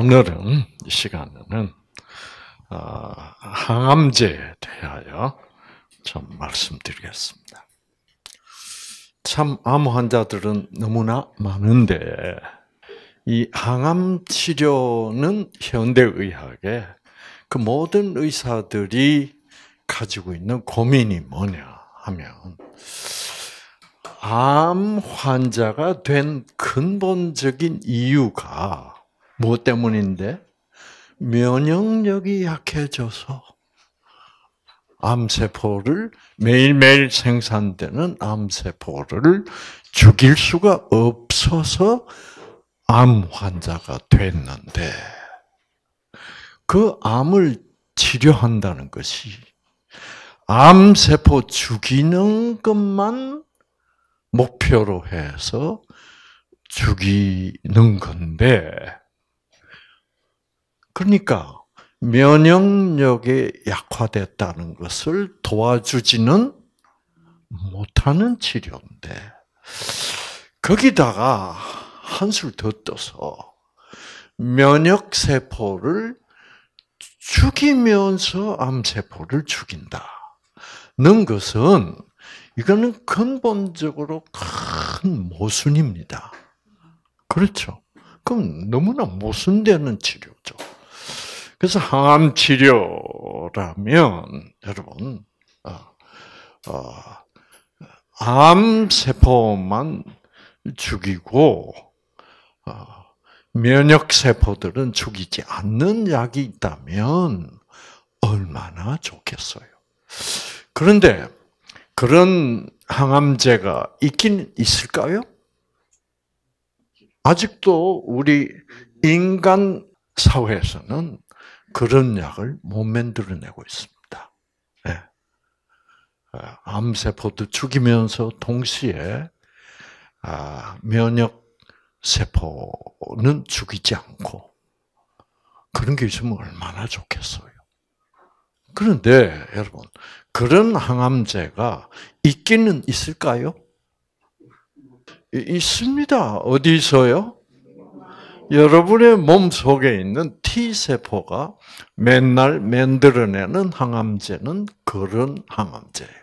오늘은 이 시간에는 어, 항암제에 대하여 좀 말씀드리겠습니다. 참 암 환자들은 너무나 많은데 이 항암 치료는 현대 의학의 그 모든 의사들이 가지고 있는 고민이 뭐냐 하면 암 환자가 된 근본적인 이유가 무엇 뭐 때문인데? 면역력이 약해져서 암세포를 매일매일 생산되는 암세포를 죽일 수가 없어서 암 환자가 됐는데 그 암을 치료한다는 것이 암세포 죽이는 것만 목표로 해서 죽이는 건데 그러니까 면역력이 약화됐다는 것을 도와주지는 못하는 치료인데 거기다가 한술 더 떠서 면역 세포를 죽이면서 암 세포를 죽인다는 것은 이거는 근본적으로 큰 모순입니다. 그렇죠? 그럼 너무나 모순되는 치료죠. 그래서 항암 치료라면 여러분 어, 어 암 세포만 죽이고 어, 면역 세포들은 죽이지 않는 약이 있다면 얼마나 좋겠어요. 그런데 그런 항암제가 있긴 있을까요? 아직도 우리 인간 사회에서는 그런 약을 못 만들어내고 있습니다. 네. 암세포도 죽이면서 동시에 아, 면역 세포는 죽이지 않고 그런 게 있으면 얼마나 좋겠어요. 그런데 여러분 그런 항암제가 있기는 있을까요? 있습니다. 어디서요? 여러분의 몸 속에 있는 T세포가 맨날 만들어내는 항암제는 그런 항암제예요.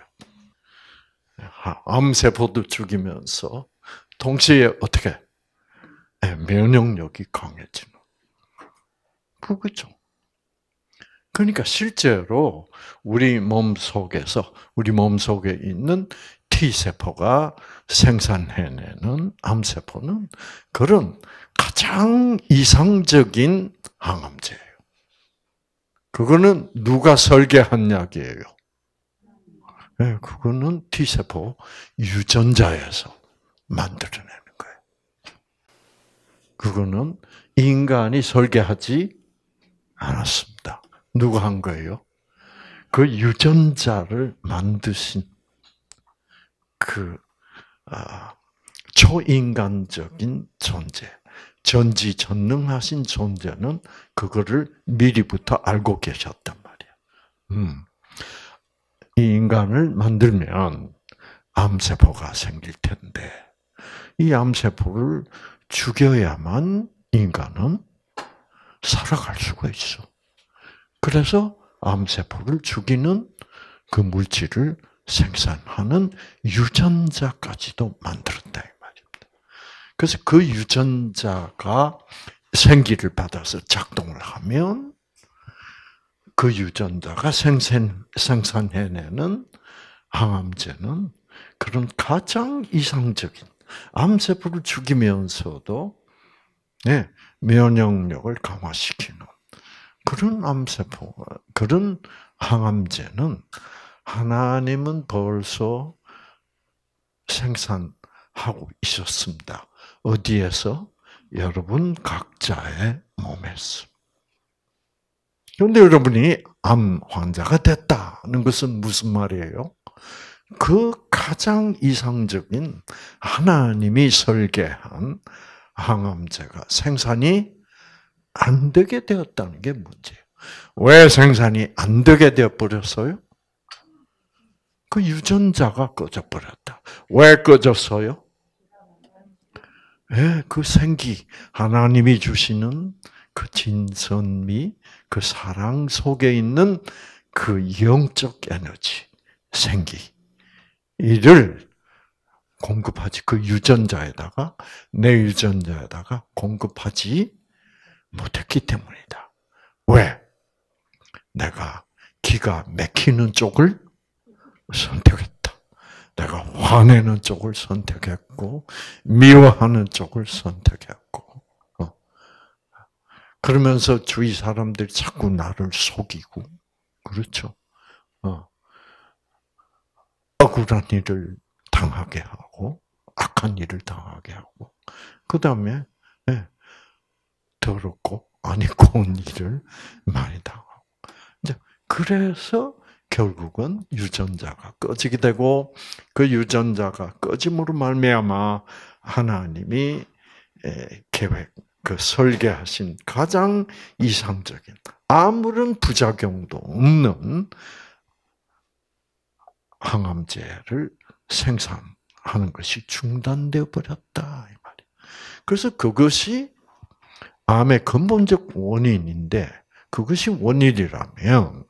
암세포도 죽이면서 동시에 어떻게 예, 면역력이 강해지는 그거죠. 그러니까 실제로 우리 몸 속에서 우리 몸 속에 있는 T 세포가 생산해내는 암 세포는 그런 가장 이상적인 항암제예요. 그거는 누가 설계한 약이에요? 네, 그거는 T세포 유전자에서 만들어내는 거예요. 그거는 인간이 설계하지 않았습니다. 누가 한 거예요? 그 유전자를 만드신 그 아, 초인간적인 존재. 전지전능하신 존재는 그거를 미리부터 알고 계셨단 말이야. 음. 이 인간을 만들면 암세포가 생길 텐데 이 암세포를 죽여야만 인간은 살아갈 수가 있어. 그래서 암세포를 죽이는 그 물질을 생산하는 유전자까지도 만들었다. 그래서 그 유전자가 생기를 받아서 작동을 하면 그 유전자가 생산, 생산해내는 항암제는 그런 가장 이상적인 암세포를 죽이면서도 네, 면역력을 강화시키는 그런 암세포, 그런 항암제는 하나님은 벌써 생산하고 있었습니다. 어디에서? 여러분 각자의 몸에서. 그런데 여러분이 암 환자가 됐다는 것은 무슨 말이에요? 그 가장 이상적인 하나님이 설계한 항암제가 생산이 안 되게 되었다는 게 문제예요. 왜 생산이 안 되게 되어버렸어요? 그 유전자가 꺼져버렸다. 왜 꺼졌어요? 예, 그 생기, 하나님이 주시는 그 진선미, 그 사랑 속에 있는 그 영적 에너지, 생기, 이를 공급하지, 그 유전자에다가, 내 유전자에다가 공급하지 못했기 때문이다. 왜? 내가 기가 맥히는 쪽을 선택했다. 내가 화내는 쪽을 선택했고, 미워하는 쪽을 선택했고, 어. 그러면서 주위 사람들이 자꾸 나를 속이고, 그렇죠. 어. 억울한 일을 당하게 하고, 악한 일을 당하게 하고, 그 다음에, 네, 예, 더럽고, 아니, 고운 일을 많이 당하고. 이제, 그래서 결국은 유전자가 꺼지게 되고 그 유전자가 꺼짐으로 말미암아 하나님이 계획 그 설계하신 가장 이상적인 아무런 부작용도 없는 항암제를 생산하는 것이 중단되어 버렸다 이 말이야. 그래서 그것이 암의 근본적 원인인데 그것이 원인이라면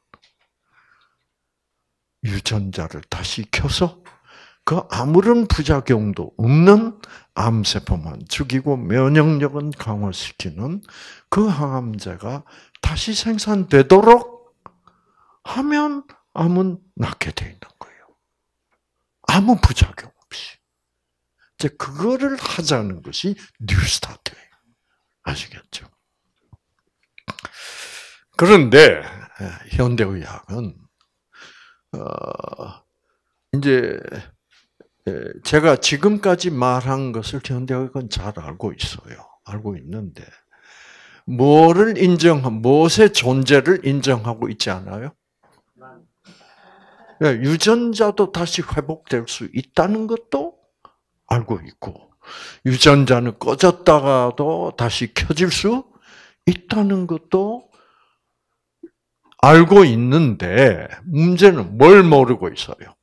유전자를 다시 켜서 그 아무런 부작용도 없는 암세포만 죽이고 면역력은 강화시키는 그 항암제가 다시 생산되도록 하면 암은 낫게 돼 있는 거예요. 아무 부작용 없이. 이제 그거를 하자는 것이 뉴스타트예요. 아시겠죠? 그런데 예, 현대의학은 어, 이제 예, 제가 지금까지 말한 것을 현대학은 잘 알고 있어요. 알고 있는데 뭐를 인정 무엇의 존재를 인정하고 있지 않아요? 예, 유전자도 다시 회복될 수 있다는 것도 알고 있고 유전자는 꺼졌다가도 다시 켜질 수 있다는 것도 알고 있는데 문제는 뭘 모르고 있어요?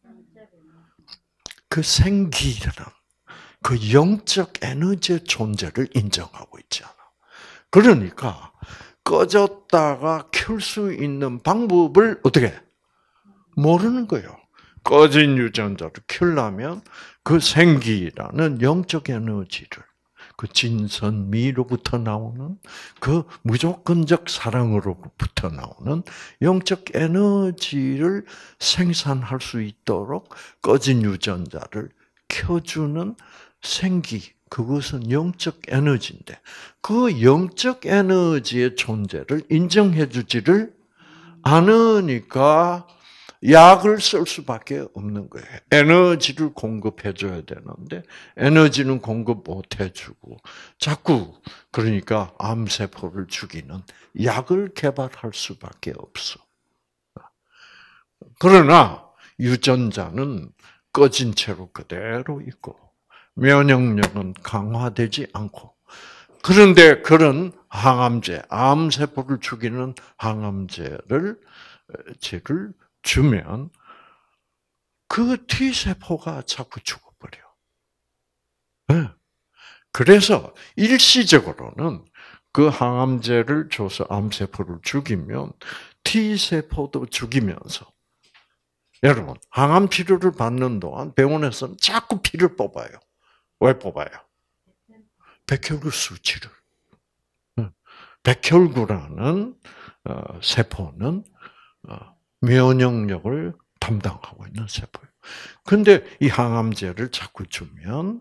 그 생기라는 그 영적 에너지의 존재를 인정하고 있지 않아. 그러니까 꺼졌다가 켤 수 있는 방법을 어떻게 모르는 거예요. 꺼진 유전자를 켜려면 그 생기라는 영적 에너지를 그 진선미로부터 나오는 그 무조건적 사랑으로부터 나오는 영적 에너지를 생산할 수 있도록 꺼진 유전자를 켜주는 생기 그것은 영적 에너지인데 그 영적 에너지의 존재를 인정해주지를 않으니까 약을 쓸 수밖에 없는 거예요. 에너지를 공급해줘야 되는데 에너지는 공급 못 해주고 자꾸 그러니까 암세포를 죽이는 약을 개발할 수밖에 없어. 그러나 유전자는 꺼진 채로 그대로 있고 면역력은 강화되지 않고 그런데 그런 항암제, 암세포를 죽이는 항암제를 어, 제를 주면 그 T세포가 자꾸 죽어버려. 네. 그래서 일시적으로는 그 항암제를 줘서 암세포를 죽이면 T세포도 죽이면서 여러분 항암 치료를 받는 동안 병원에서는 자꾸 피를 뽑아요. 왜 뽑아요? 백혈구 수치를. 네. 백혈구라는 어, 세포는 어, 면역력을 담당하고 있는 세포예요. 근데 이 항암제를 자꾸 주면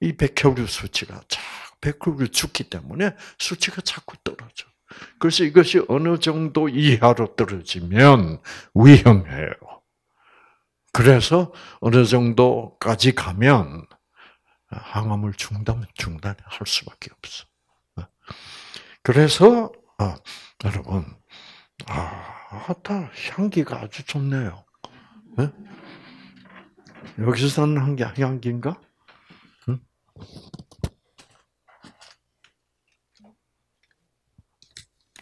이 백혈류 수치가 자꾸 백혈류 죽기 때문에 수치가 자꾸 떨어져. 그래서 이것이 어느 정도 이하로 떨어지면 위험해요. 그래서 어느 정도까지 가면 항암을 중단, 중단할 수밖에 없어. 그래서, 아, 여러분, 아, 아따 향기가 아주 좋네요. 네? 여기서 사는 향기 향기인가? 응?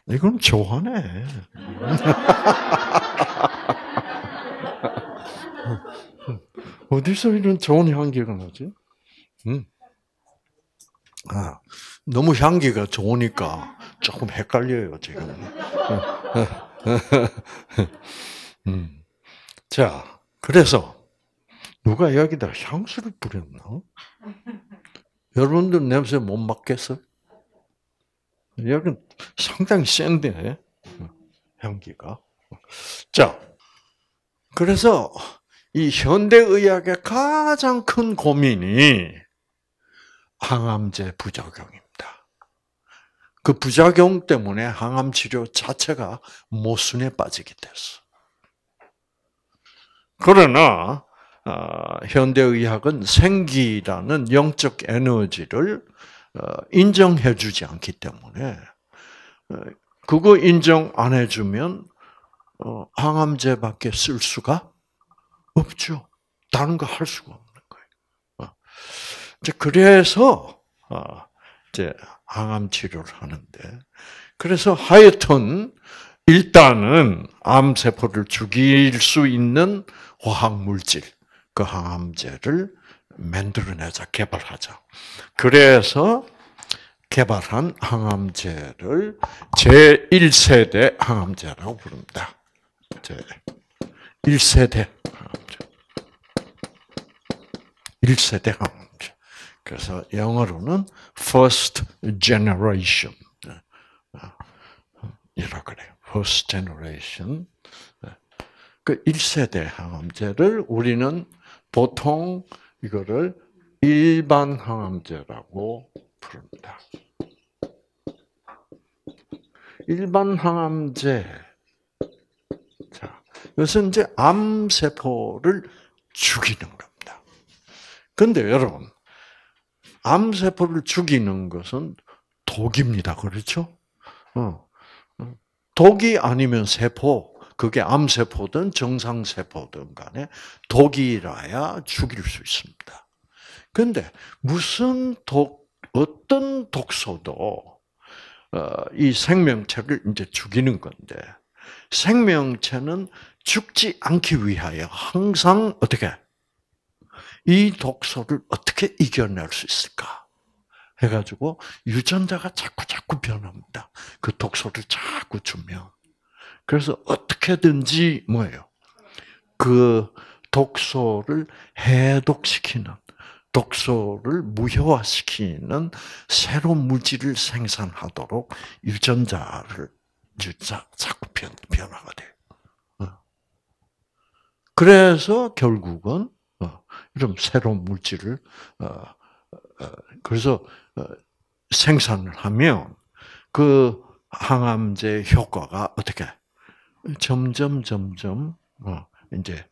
이건 좋아네. 하 어디서 이런 좋은 향기가 나지? 응. 아, 너무 향기가 좋으니까 조금 헷갈려요, 지금. 음. 자, 그래서 누가 여기다 향수를 뿌렸나? 여러분들 냄새 못 맡겠어? 여긴 상당히 센데 향기가. 자, 그래서 이 현대의학의 가장 큰 고민이 항암제 부작용입니다. 그 부작용 때문에 항암 치료 자체가 모순에 빠지게 됐어. 그러나 어, 현대의학은 생기라는 영적 에너지를 어, 인정해주지 않기 때문에 어, 그거 인정 안 해주면 항암제밖에 쓸 수가 없죠. 다른 거 할 수가 없는 거예요. 이제 그래서 이제 항암 치료를 하는데 그래서 하여튼 일단은 암 세포를 죽일 수 있는 화학 물질 그 항암제를 만들어내자 개발하자. 그래서 개발한 항암제를 제1세대 항암제라고 부릅니다. 제1세대 항암제. 1세대 항암제. 그래서 영어로는 first generation 이라 그래요. first generation 그 1세대 항암제를 우리는 보통 이거를 일반 항암제라고 부릅니다. 일반 항암제. 자, 이것은 이제 암세포를 죽이는 겁니다. 근데 여러분, 암세포를 죽이는 것은 독입니다. 그렇죠? 어. 독이 아니면 세포, 그게 암세포든 정상세포든 간에 독이라야 죽일 수 있습니다. 근데 무슨 독, 어떤 독소도 어, 이 생명체를 이제 죽이는 건데 생명체는 죽지 않기 위하여 항상 어떻게 이 독소를 어떻게 이겨낼 수 있을까? 해가지고 유전자가 자꾸 자꾸 변합니다. 그 독소를 자꾸 주면. 그래서 어떻게든지 뭐예요? 그 독소를 해독시키는, 독소를 무효화시키는 새로운 물질을 생산하도록 유전자를 유자 자꾸 변, 변화가 돼요. 어. 그래서 결국은 이런 새로운 물질을 어, 어, 그래서 어, 생산을 하면 그 항암제 효과가 어떻게 점점 점점 이제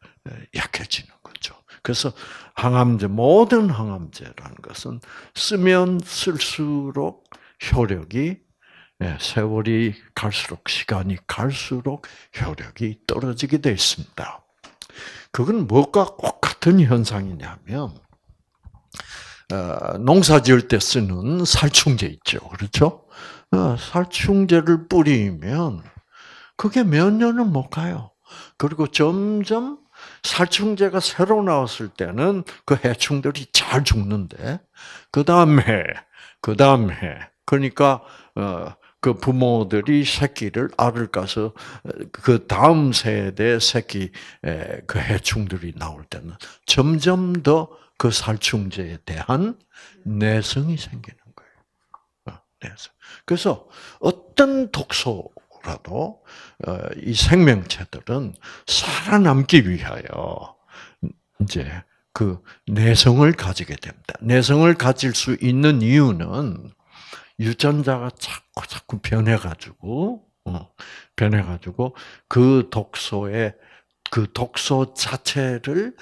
약해지는 거죠. 그래서 항암제 모든 항암제라는 것은 쓰면 쓸수록 효력이 예, 세월이 갈수록 시간이 갈수록 효력이 떨어지게 되어 있습니다. 그건 무엇과 꼭 어떤 현상이냐면 어, 농사 지을 때 쓰는 살충제 있죠, 그렇죠? 어, 살충제를 뿌리면 그게 몇 년은 못 가요. 그리고 점점 살충제가 새로 나왔을 때는 그 해충들이 잘 죽는데 그 다음에 그 다음에 그러니까 어, 그 부모들이 새끼를 알을 까서 그 다음 세대 새끼 그 해충들이 나올 때는 점점 더 그 살충제에 대한 내성이 생기는 거예요. 어, 그래서 어떤 독소라도 어, 이 생명체들은 살아남기 위하여 이제 그 내성을 가지게 됩니다. 내성을 가질 수 있는 이유는 유전자가 자꾸 자꾸 변해가지고 어, 변해가지고 그독소에그 독소 자체를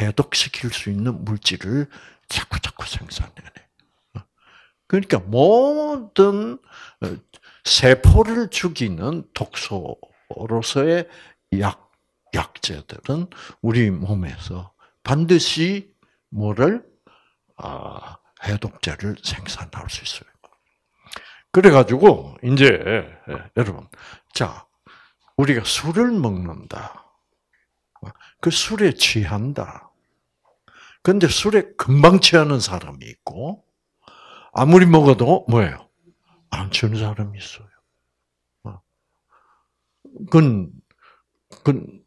해독시킬 수 있는 물질을 자꾸 자꾸 생산해내. 어. 그러니까 모든 어, 세포를 죽이는 독소로서의 약 약재들은 우리 몸에서 반드시 뭐를 아 해독제를 생산할 수 있어요. 그래가지고, 이제, 예, 여러분, 자, 우리가 술을 먹는다. 그 술에 취한다. 근데 술에 금방 취하는 사람이 있고, 아무리 먹어도 뭐예요? 안 취하는 사람이 있어요. 그건, 어. 그건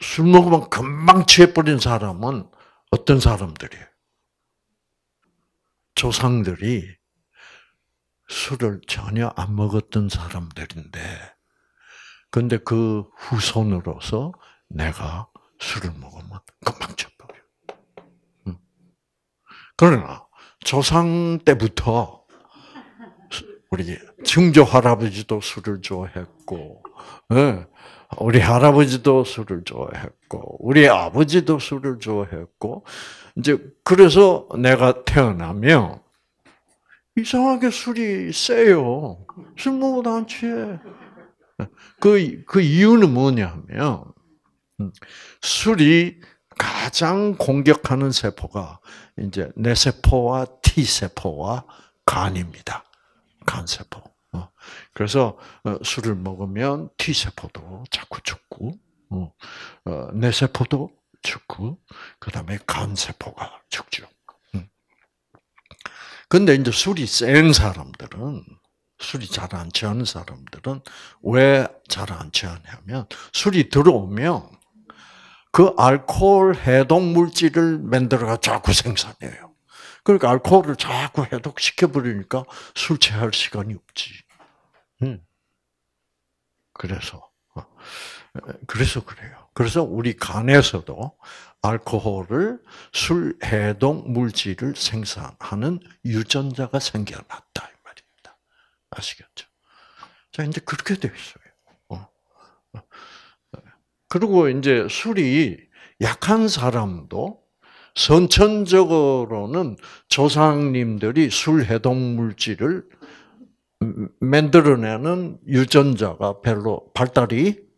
술 먹으면 금방 취해버린 사람은 어떤 사람들이에요? 조상들이 술을 전혀 안 먹었던 사람들인데, 근데 그 후손으로서 내가 술을 먹으면 금방 쳐버려. 그러나 조상 때부터 우리 증조 할아버지도 술을 좋아했고, 예, 우리 할아버지도 술을 좋아했고, 우리 아버지도 술을 좋아했고, 이제 그래서 내가 태어나면 이상하게 술이 세요. 술 먹어도 안 취해. 그, 그 이유는 뭐냐면, 음, 술이 가장 공격하는 세포가 이제 뇌세포와 T세포와 간입니다. 간세포. 어, 그래서 어, 술을 먹으면 T세포도 자꾸 죽고, 어, 뇌세포도 죽고, 그 다음에 간세포가 죽죠. 근데 이제 술이 센 사람들은, 술이 잘 안 취하는 사람들은 왜 잘 안 취하냐면, 술이 들어오면 그 알코올 해독 물질을 만들어가 자꾸 생산해요. 그러니까 알코올을 자꾸 해독시켜버리니까 술 취할 시간이 없지. 음. 그래서, 어, 그래서 그래요. 그래서 우리 간에서도 알코올을 술 해독 물질을 생산하는 유전자가 생겨났다 이 말입니다. 아시겠죠? 자 이제 그렇게 되어 있어요. 어. 그리고 이제 술이 약한 사람도 선천적으로는 조상님들이 술 해독 물질을 만들어내는 유전자가 별로 발달이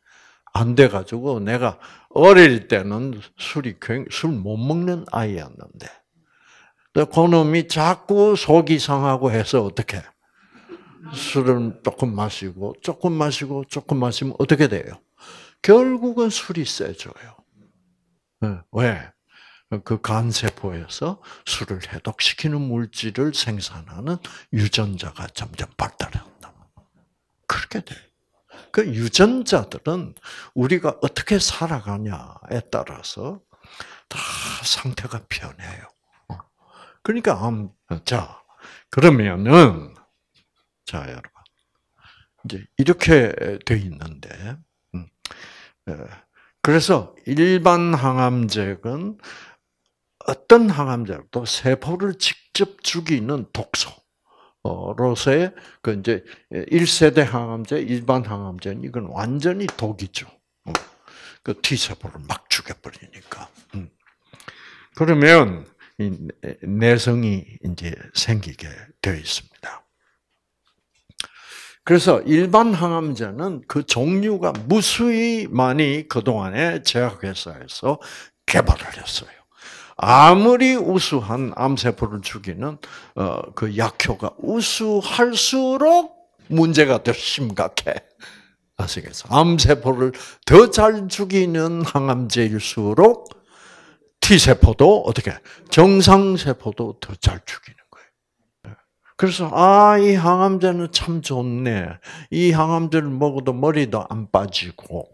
안 돼가지고 내가 어릴 때는 술이 술못 먹는 아이였는데 그놈이 자꾸 속이 상하고 해서 어떻게 술을 조금 마시고 조금 마시고 조금 마시면 어떻게 돼요? 결국은 술이 세져요. 어, 왜? 그 간세포에서 술을 해독시키는 물질을 생산하는 유전자가 점점 발달한다. 그렇게 돼요. 그 유전자들은 우리가 어떻게 살아가냐에 따라서 다 상태가 변해요. 그러니까 암, 음, 자, 그러면은, 자, 여러분. 이제 이렇게 돼 있는데, 음, 그래서 일반 항암제는 어떤 항암제도 세포를 직접 죽이는 독소, 어 로서의 그 이제 1세대 항암제, 일반 항암제 는 이건 완전히 독이죠. 음. 그 T세포를 막 죽여버리니까. 음. 그러면 이 내성이 이제 생기게 되어 있습니다. 그래서 일반 항암제는 그 종류가 무수히 많이 그동안에 제약회사에서 개발을 했어요. 아무리 우수한 암세포를 죽이는 어, 그 약효가 우수할수록 문제가 더 심각해. 아시겠어? 암세포를 더 잘 죽이는 항암제일수록 T세포도 어떻게 정상세포도 더 잘 죽이는 거예요. 그래서 아, 이 항암제는 참 좋네. 이 항암제를 먹어도 머리도 안 빠지고.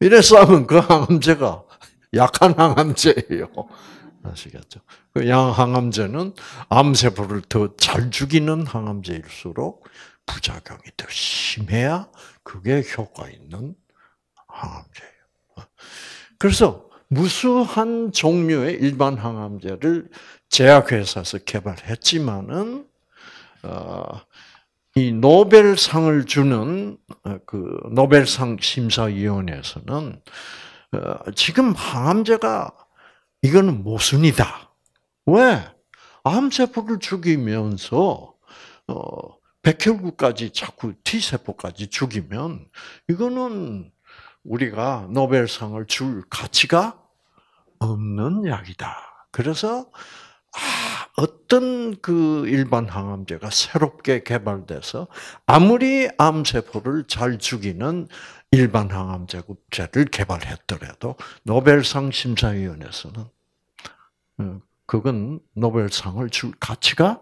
이래서 하면 그 항암제가 약한 항암제예요. 아시겠죠? 그항암제는 암세포를 더 잘 죽이는 항암제일수록 부작용이 더 심해야 그게 효과 있는 항암제예요. 그래서 무수한 종류의 일반 항암제를 제약회사에서 개발했지만은 어, 이 노벨상을 주는 어, 그 노벨상 심사위원회에서는 어, 지금 항암제가 이거는 모순이다. 왜? 암세포를 죽이면서 어, 백혈구까지 자꾸 T세포까지 죽이면 이거는 우리가 노벨상을 줄 가치가 없는 약이다. 그래서 아, 어떤 그 일반 항암제가 새롭게 개발돼서 아무리 암세포를 잘 죽이는 일반 항암 제급제를 개발했더라도 노벨상 심사위원회에서는 어, 그건 노벨상을 줄 가치가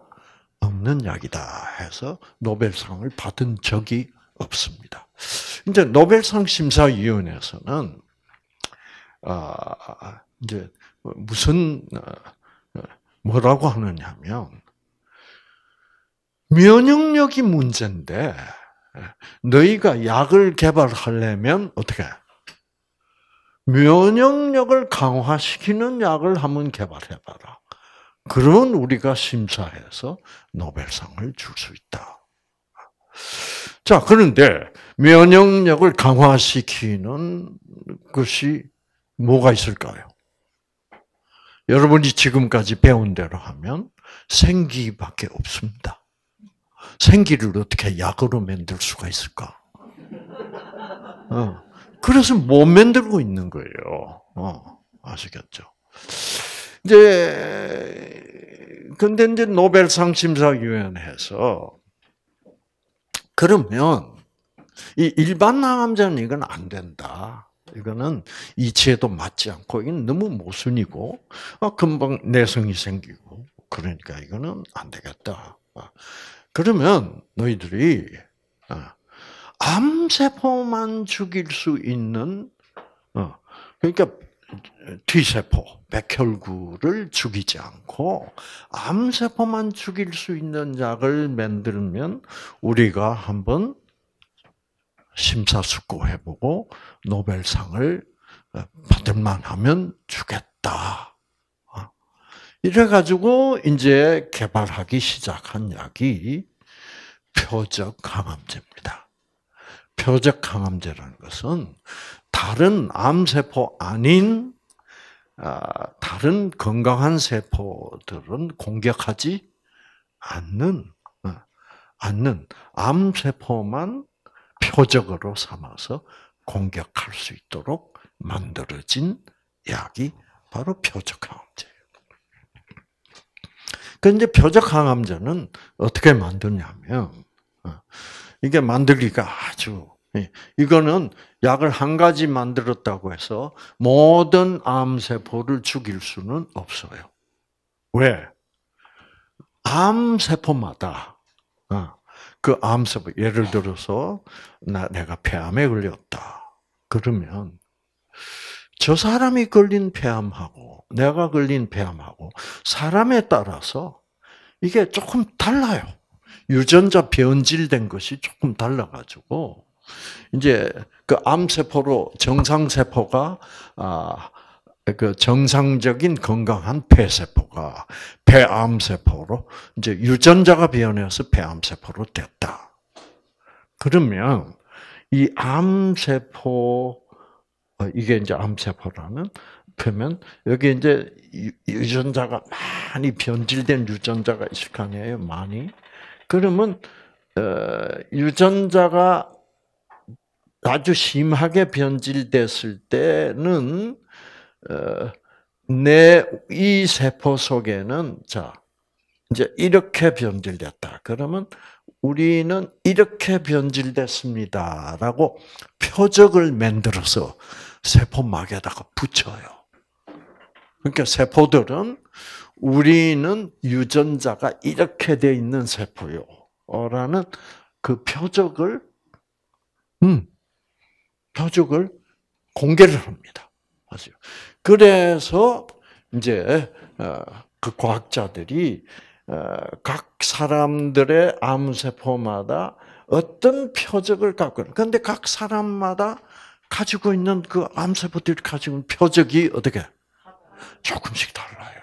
없는 약이다 해서 노벨상을 받은 적이 없습니다. 이제 노벨상 심사위원회에서는 아, 이제 무슨 어, 어, 뭐라고 하느냐면 면역력이 문제인데 너희가 약을 개발하려면 어떻게? 면역력을 강화시키는 약을 한번 개발해봐라. 그런 우리가 심사해서 노벨상을 줄 수 있다. 자, 그런데 면역력을 강화시키는 것이 뭐가 있을까요? 여러분이 지금까지 배운 대로 하면 생기밖에 없습니다. 생기를 어떻게 약으로 만들 수가 있을까? 어. 그래서 못 뭐 만들고 있는 거예요. 어. 아시겠죠? 이제 근데 이제 노벨상 심사위원회에서 그러면 이 일반 남자는 이건 안 된다. 이거는 이치에도 맞지 않고 이건 너무 모순이고 어, 금방 내성이 생기고 그러니까 이거는 안 되겠다. 그러면 너희들이 어, 암세포만 죽일 수 있는 어, 그러니까 T세포, 백혈구를 죽이지 않고 암세포만 죽일 수 있는 약을 만들면 우리가 한번 심사숙고해보고 노벨상을 받을만 하면 주겠다. 이래가지고 이제 개발하기 시작한 약이 표적 항암제입니다. 표적 항암제라는 것은 다른 암세포 아닌 아, 다른 건강한 세포들은 공격하지 않는 어, 않는 암세포만 표적으로 삼아서 공격할 수 있도록 만들어진 약이 바로 표적 항암제. 그 근데 표적 항암제는 어떻게 만드냐면 어, 이게 만들기가 아주 예, 이거는 약을 한 가지 만들었다고 해서 모든 암세포를 죽일 수는 없어요. 왜? 암세포마다, 어, 그 암세포, 예를 들어서, 나, 내가 폐암에 걸렸다. 그러면, 저 사람이 걸린 폐암하고, 내가 걸린 폐암하고 사람에 따라서 이게 조금 달라요. 유전자 변질된 것이 조금 달라가지고 이제 그 암세포로 정상세포가 아, 그 정상적인 건강한 폐세포가 폐암세포로 이제 유전자가 변해서 폐암세포로 됐다. 그러면 이 암세포 어, 이게 이제 암세포라는 그러면 여기 이제 유전자가 많이 변질된 유전자가 있을 거 아니에요, 많이. 그러면 어, 유전자가 아주 심하게 변질됐을 때는 어, 내이 세포 속에는 자 이제 이렇게 변질됐다. 그러면 우리는 이렇게 변질됐습니다라고 표적을 만들어서 세포막에다가 붙여요. 그러니까 세포들은 우리는 유전자가 이렇게 돼 있는 세포요. 라는 그 표적을, 음, 표적을 공개를 합니다. 맞아요. 그래서 이제 어, 그 과학자들이 어, 각 사람들의 암세포마다 어떤 표적을 갖고 있는, 그런데 각 사람마다 가지고 있는 그 암세포들이 가지고 있는 표적이 어떻게, 조금씩 달라요.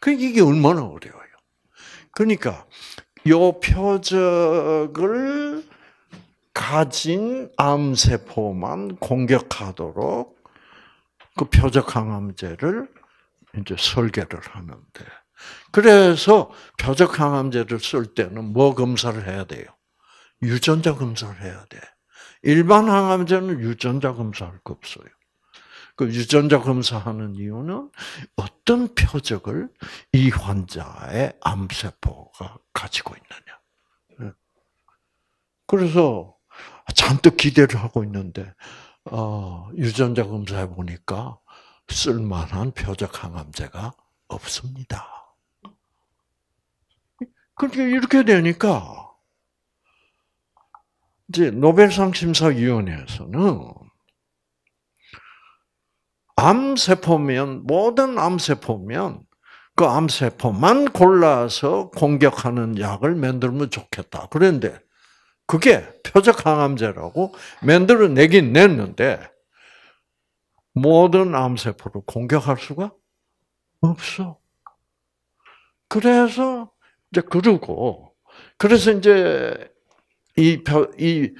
그 이게 얼마나 어려워요. 그러니까 요 표적을 가진 암세포만 공격하도록 그 표적 항암제를 이제 설계를 하는데 그래서 표적 항암제를 쓸 때는 뭐 검사를 해야 돼요? 유전자 검사를 해야 돼. 일반 항암제는 유전자 검사할 거 없어요. 그 유전자 검사하는 이유는 어떤 표적을 이 환자의 암세포가 가지고 있느냐. 예. 그래서 잔뜩 기대를 하고 있는데 어, 유전자 검사해 보니까 쓸만한 표적 항암제가 없습니다. 그러니까 이렇게 되니까 이제 노벨상 심사위원회에서는 암세포면, 모든 암세포면 그 암세포만 골라서 공격하는 약을 만들면 좋겠다. 그런데 그게 표적 항암제라고 만들어내긴 냈는데 모든 암세포를 공격할 수가 없어. 그래서 이제 그러고 그래서 이제 이이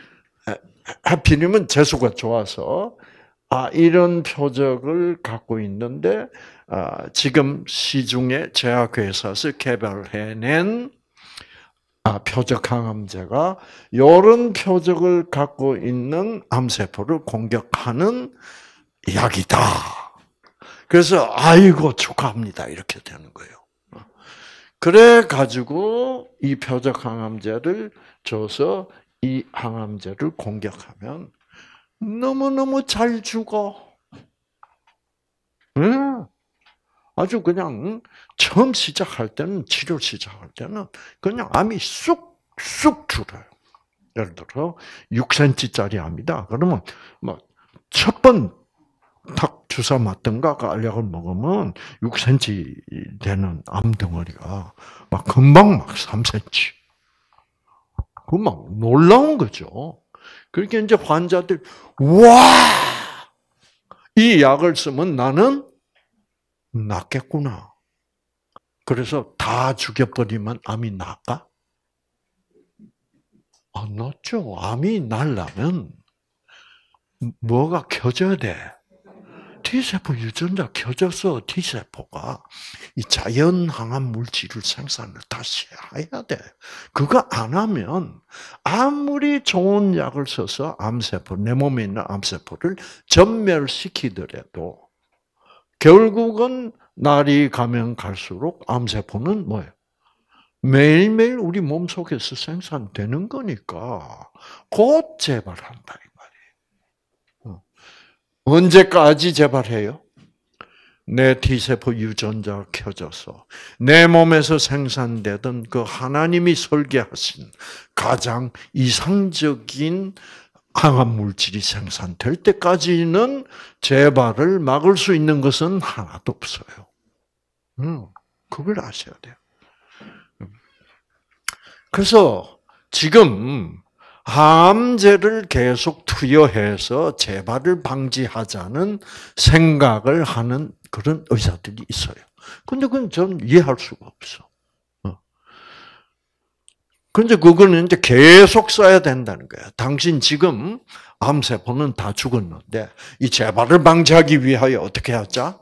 하필이면 재수가 좋아서 아, 이런 표적을 갖고 있는데, 아, 지금 시중에 제약회사에서 개발해낸 아, 표적 항암제가 이런 표적을 갖고 있는 암세포를 공격하는 약이다. 그래서 아이고 축하합니다 이렇게 되는 거예요. 그래 가지고 이 표적 항암제를 줘서 이 항암제를 공격하면 너무너무 잘 죽어. 응? 아주 그냥 처음 시작할 때는 치료 시작할 때는 그냥 암이 쑥쑥 줄어요. 예를 들어 6cm짜리 암이다. 그러면 뭐 첫번 탁 주사 맞던가 알약을 먹으면 6cm 되는 암 덩어리가 막 금방 막 3cm. 금방 놀라운 거죠. 그러니까 이제 환자들 와! 이 약을 쓰면 나는 낫겠구나. 그래서 다 죽여버리면 암이 낫까? 안 아, 낫죠. 암이 날라면 뭐가 켜져야 돼? T세포 유전자 켜져서 T세포가 이 자연항암 물질을 생산을 다시 해야 돼. 그거 안 하면 아무리 좋은 약을 써서 암세포, 내 몸에 있는 암세포를 전멸시키더라도 결국은 날이 가면 갈수록 암세포는 뭐예요? 매일매일 우리 몸속에서 생산되는 거니까 곧 재발한다. 언제까지 재발 해요? 내 T세포 유전자가 켜져서 내 몸에서 생산되던 그 하나님이 설계하신 가장 이상적인 항암 물질이 생산될 때까지는 재발을 막을 수 있는 것은 하나도 없어요. 음, 그걸 아셔야 돼요. 그래서 지금 암제를 계속 투여해서 재발을 방지하자는 생각을 하는 그런 의사들이 있어요. 근데 그건 전 이해할 수가 없어. 어. 근데 그거는 이제 계속 써야 된다는 거야. 당신 지금 암세포는 다 죽었는데, 이 재발을 방지하기 위하여 어떻게 하자?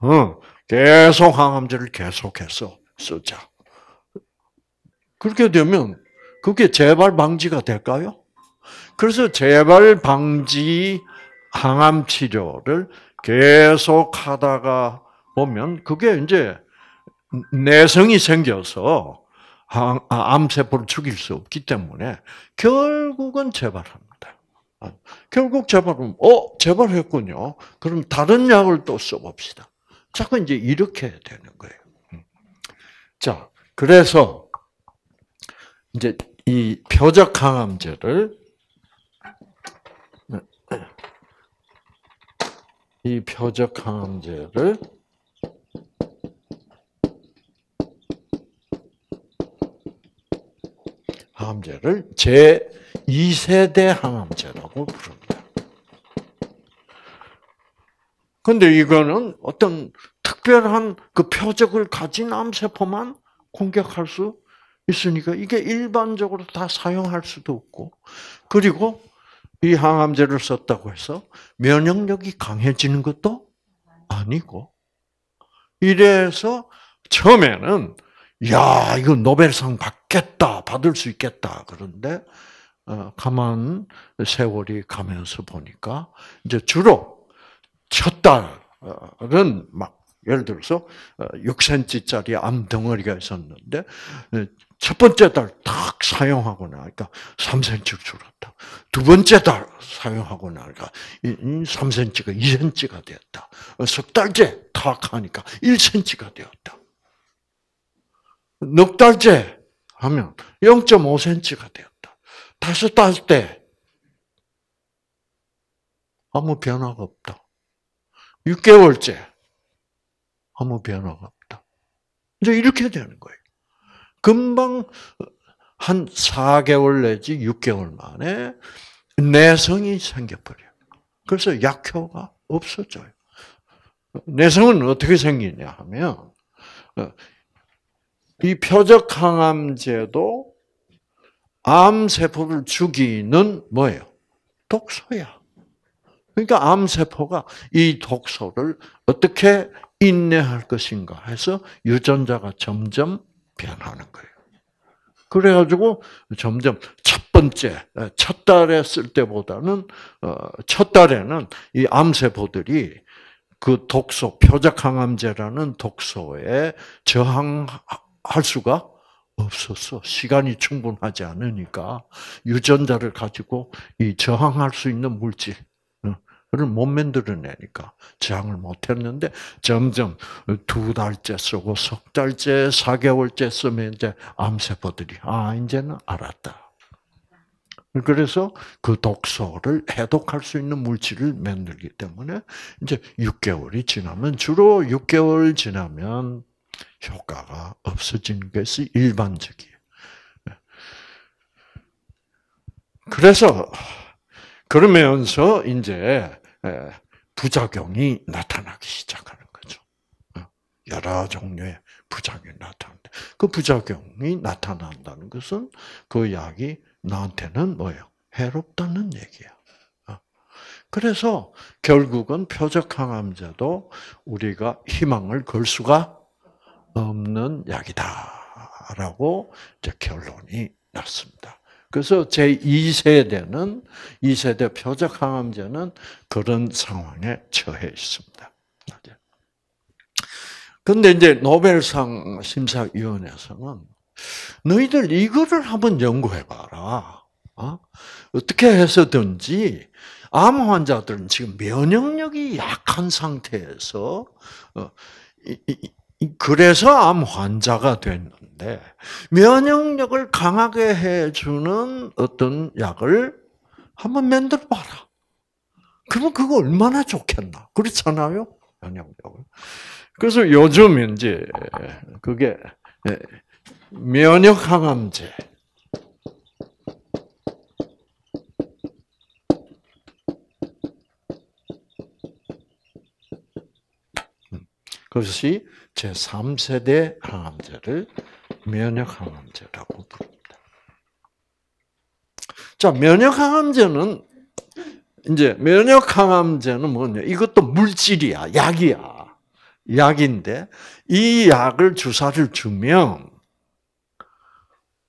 어, 계속 항암제를 계속해서 쓰자. 그렇게 되면 그게 재발 방지가 될까요? 그래서 재발 방지 항암 치료를 계속 하다가 보면 그게 이제 내성이 생겨서 아, 암세포를 죽일 수 없기 때문에 결국은 재발합니다. 아, 결국 재발은 어 재발했군요. 그럼 다른 약을 또 써봅시다. 자꾸 이제 이렇게 되는 거예요. 음. 자 그래서 이제 이 표적 항암제를 이 표적 항암제를 항암제를 제 2세대 항암제라고 부릅니다. 근데 이거는 어떤 특별한 그 표적을 가진 암세포만 공격할 수 있으니까 이게 일반적으로 다 사용할 수도 없고 그리고 이 항암제를 썼다고 해서 면역력이 강해지는 것도 아니고 이래서 처음에는 야 이거 노벨상 받겠다 받을 수 있겠다 그런데 어, 가만 세월이 가면서 보니까 이제 주로 첫 달은 막 예를 들어서 6cm짜리 어, 암 덩어리가 있었는데 첫 번째 달 탁 사용하고 나니까 3cm 줄었다. 두 번째 달 사용하고 나니까 3cm가 2cm가 되었다. 석 달째 탁 하니까 1cm가 되었다. 넉 달째 하면 0.5cm가 되었다. 다섯 달째 아무 변화가 없다. 6개월째 아무 변화가 없다. 이제 이렇게 되는 거예요. 금방 한 4개월 내지 6개월 만에 내성이 생겨버려요. 그래서 약효가 없어져요. 내성은 어떻게 생기냐 하면, 어, 이 표적항암제도 암세포를 죽이는 뭐예요? 독소야. 그러니까 암세포가 이 독소를 어떻게 인내할 것인가 해서 유전자가 점점 변하는 거예요. 그래가지고 점점 첫 번째 첫 달에 쓸 때보다는 어, 첫 달에는 이 암세포들이 그 독소 표적항암제라는 독소에 저항할 수가 없었어. 시간이 충분하지 않으니까 유전자를 가지고 이 저항할 수 있는 물질 그걸 못 만들어내니까 저항을 못했는데 점점 두 달째 쓰고 석 달째, 사개월째 쓰면 이제 암세포들이 아 이제는 알았다. 그래서 그 독소를 해독할 수 있는 물질을 만들기 때문에 이제 6개월이 지나면 주로 6개월 지나면 효과가 없어지는 것이 일반적이에요. 그래서 그러면서 이제 예, 부작용이 나타나기 시작하는 거죠. 어, 여러 종류의 부작용이 나타나는그 부작용이 나타난다는 것은 그 약이 나한테는 뭐예요? 해롭다는 얘기야. 어, 그래서 결국은 표적항암제도 우리가 희망을 걸 수가 없는 약이다라고 결론이 났습니다. 그래서 제 2세대는 2세대 표적 항암제는 그런 상황에 처해 있습니다. 근데 이제 노벨상 심사위원회에서는 너희들 이거를 한번 연구해봐라. 어? 떻게 해서든지 암 환자들은 지금 면역력이 약한 상태에서 어, 그래서 암 환자가 됐는데 면역력을 강하게 해주는 어떤 약을 한번 만들어 봐라. 그러면 그거 얼마나 좋겠나? 그렇잖아요. 면역력을. 그래서 요즘 이제 그게 면역 항암제. 음. 그것이 제 3세대 항암제를 면역 항암제라고 부릅니다. 자, 면역 항암제는 이제 면역 항암제는 뭐냐? 이것도 물질이야, 약이야. 약인데 이 약을 주사를 주면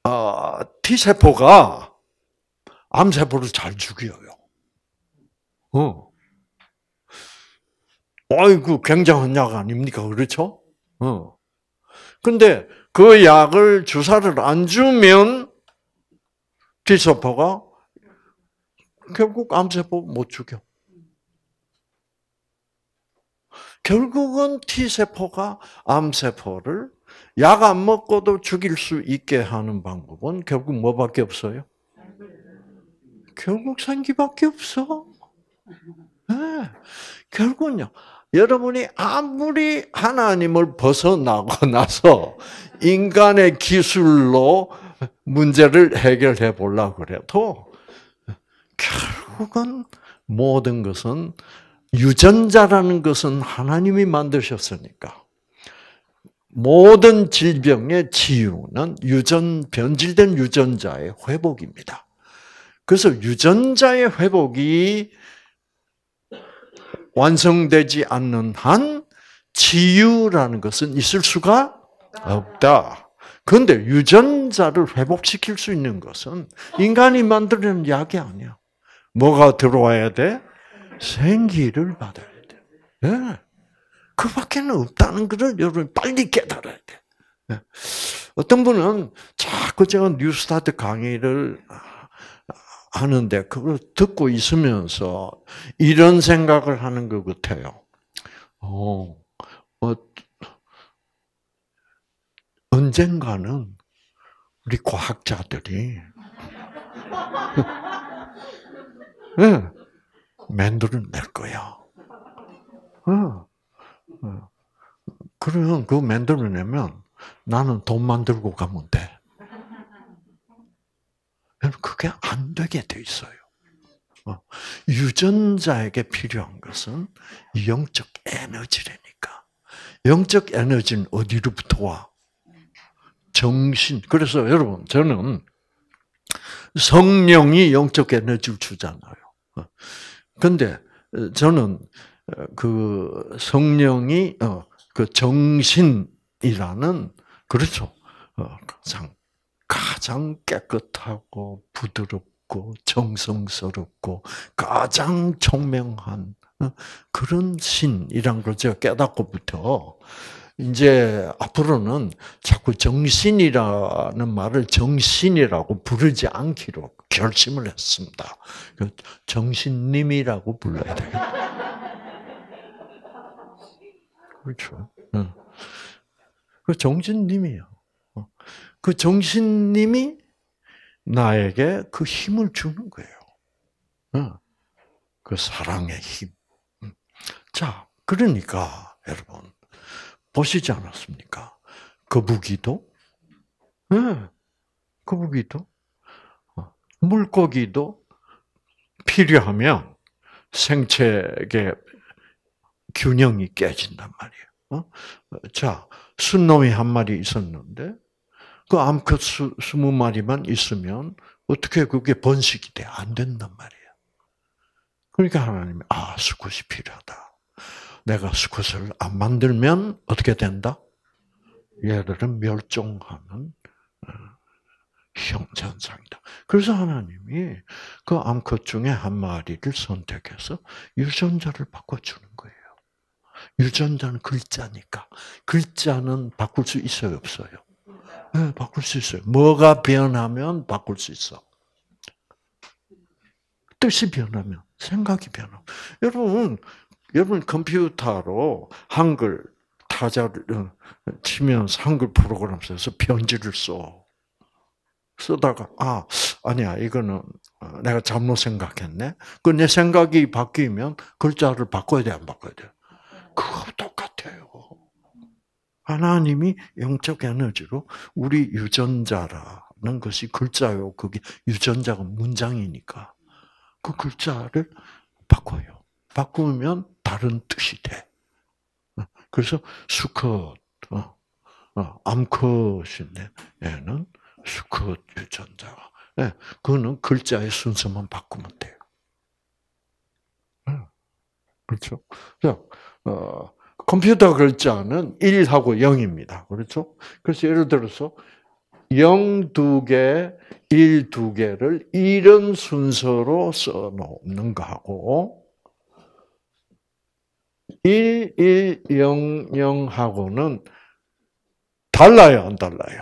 어, T 세포가 암 세포를 잘 죽여요. 어. 아이고 굉장한 약 아닙니까? 그렇죠? 어. 근데 그 약을 주사를 안 주면 T세포가 결국 암세포 못 죽여. 결국은 T세포가 암세포를 약 안 먹고도 죽일 수 있게 하는 방법은 결국 뭐밖에 없어요? 결국 생기밖에 없어. 네. 결국은요, 여러분이 아무리 하나님을 벗어나고 나서 인간의 기술로 문제를 해결해 보려고 그래도 결국은 모든 것은 유전자라는 것은 하나님이 만드셨으니까 모든 질병의 치유는 유전 변질된 유전자의 회복입니다. 그래서 유전자의 회복이 완성되지 않는 한 치유라는 것은 있을 수가 없다. 그런데 유전자를 회복시킬 수 있는 것은 인간이 만드는 약이 아니야. 뭐가 들어와야 돼? 생기를 받아야 돼. 네. 그 밖에는 없다는 것을 여러분 빨리 깨달아야 돼. 네. 어떤 분은 자꾸 제가 뉴스타트 강의를 하는데 그걸 듣고 있으면서 이런 생각을 하는 것 같아요. 어, 어 언젠가는 우리 과학자들이 네, 만들어 낼 거야. 어, 어. 그러면 그 만들어내면 나는 돈 만들고 가면 돼. 여러분, 그게 안 되게 돼 있어요. 어, 유전자에게 필요한 것은 영적 에너지라니까. 영적 에너지는 어디로부터 와? 정신. 그래서 여러분, 저는 성령이 영적 에너지를 주잖아요. 어, 근데 저는 어, 그 성령이 그 정신이라는 그렇죠. 가장 가장 깨끗하고 부드럽고 정성스럽고 가장 총명한 어? 그런 신이란 걸 제가 깨닫고부터 이제 앞으로는 자꾸 정신이라는 말을 정신이라고 부르지 않기로 결심을 했습니다. 그 정신님이라고 불러야 되겠다. 그렇죠. 어. 그 정신님이요. 그 정신님이 나에게 그 힘을 주는 거예요. 어. 그 사랑의 힘. 음. 자, 그러니까 여러분 보시지 않았습니까? 거북이도, 예. 거북이도, 어. 물고기도 필요하면 생체의 균형이 깨진단 말이에요. 어? 자, 순놈이 한 마리 있었는데 그 암컷 수, 스무 마리만 있으면 어떻게 그게 번식이 돼? 안 된단 말이에 그러니까 하나님이, 아, 수컷이 필요하다. 내가 수컷을 안 만들면 어떻게 된다? 얘들은 멸종하는 현상이다. 어, 그래서 하나님이 그 암컷 중에 한 마리를 선택해서 유전자를 바꿔주는 거예요. 유전자는 글자니까. 글자는 바꿀 수 있어요, 없어요? 네, 바꿀 수 있어요. 뭐가 변하면 바꿀 수 있어. 뜻이 변하면, 생각이 변하면. 여러분, 여러분 컴퓨터로 한글 타자를 어, 치면 한글 프로그램 써서 편지를 써. 쓰다가, 아, 아니야, 이거는 어, 내가 잘못 생각했네. 그 내 생각이 바뀌면 글자를 바꿔야 돼, 안 바꿔야 돼? 그거 똑같아요. 하나님이 영적 에너지로 우리 유전자라는 것이 글자요. 그게 유전자가 문장이니까 그 글자를 바꿔요. 바꾸면 다른 뜻이 돼. 그래서 수컷, 어, 어, 암컷인데 얘는 수컷 유전자가. 예, 그거는 글자의 순서만 바꾸면 돼요. 예, 그렇죠. 자, 어, 컴퓨터 글자는 1하고 0입니다. 그렇죠? 그래서 예를 들어서 0 2개, 1 2개를 이름 순서로 써 놓는 거하고 1 1 0 0하고는 달라요, 안 달라요?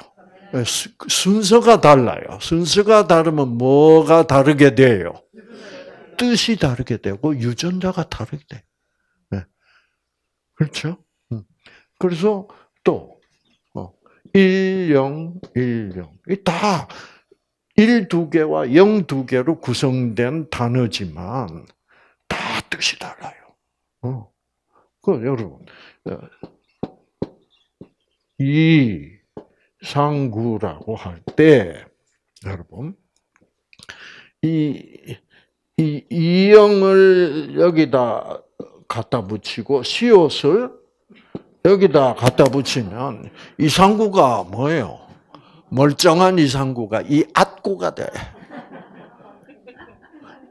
예, 순서가 달라요. 순서가 다르면 뭐가 다르게 돼요? 뜻이 다르게 되고 유전자가 다르게 돼요. 그렇죠? 음. 그래서 또, 어, 1, 0, 1, 0. 다 1, 2개와 0, 2개로 구성된 단어지만 다 뜻이 달라요. 어. 그, 여러분. 2, 어, 상구라고 할 때, 여러분, 이, 이, 이형을 여기다 갖다 붙이고 씨옷을 여기다 갖다 붙이면 이상구가 뭐예요? 멀쩡한 이상구가 이 앗구가 돼.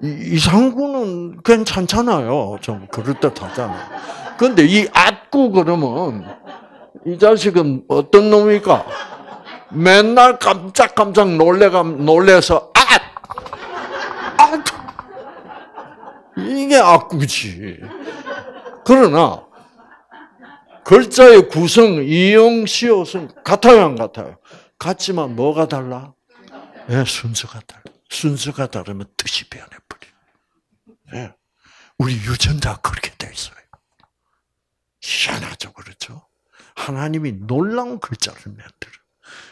이상구는 괜찮잖아요. 좀 그럴듯하잖아. 근데 이 앗구 그러면 이 자식은 어떤 놈일까 맨날 깜짝깜짝 놀래가 놀래서 앗! 앗! 이게 앗구지. 그러나 글자의 구성, 이용, 시옷은 같아요, 안 같아요? 같지만 뭐가 달라? 네, 순서가 달라. 순서가 다르면 뜻이 변해버려. 네. 예. 우리 유전자 그렇게 돼 있어요. 희한하죠, 그렇죠? 하나님이 놀라운 글자를 만들어.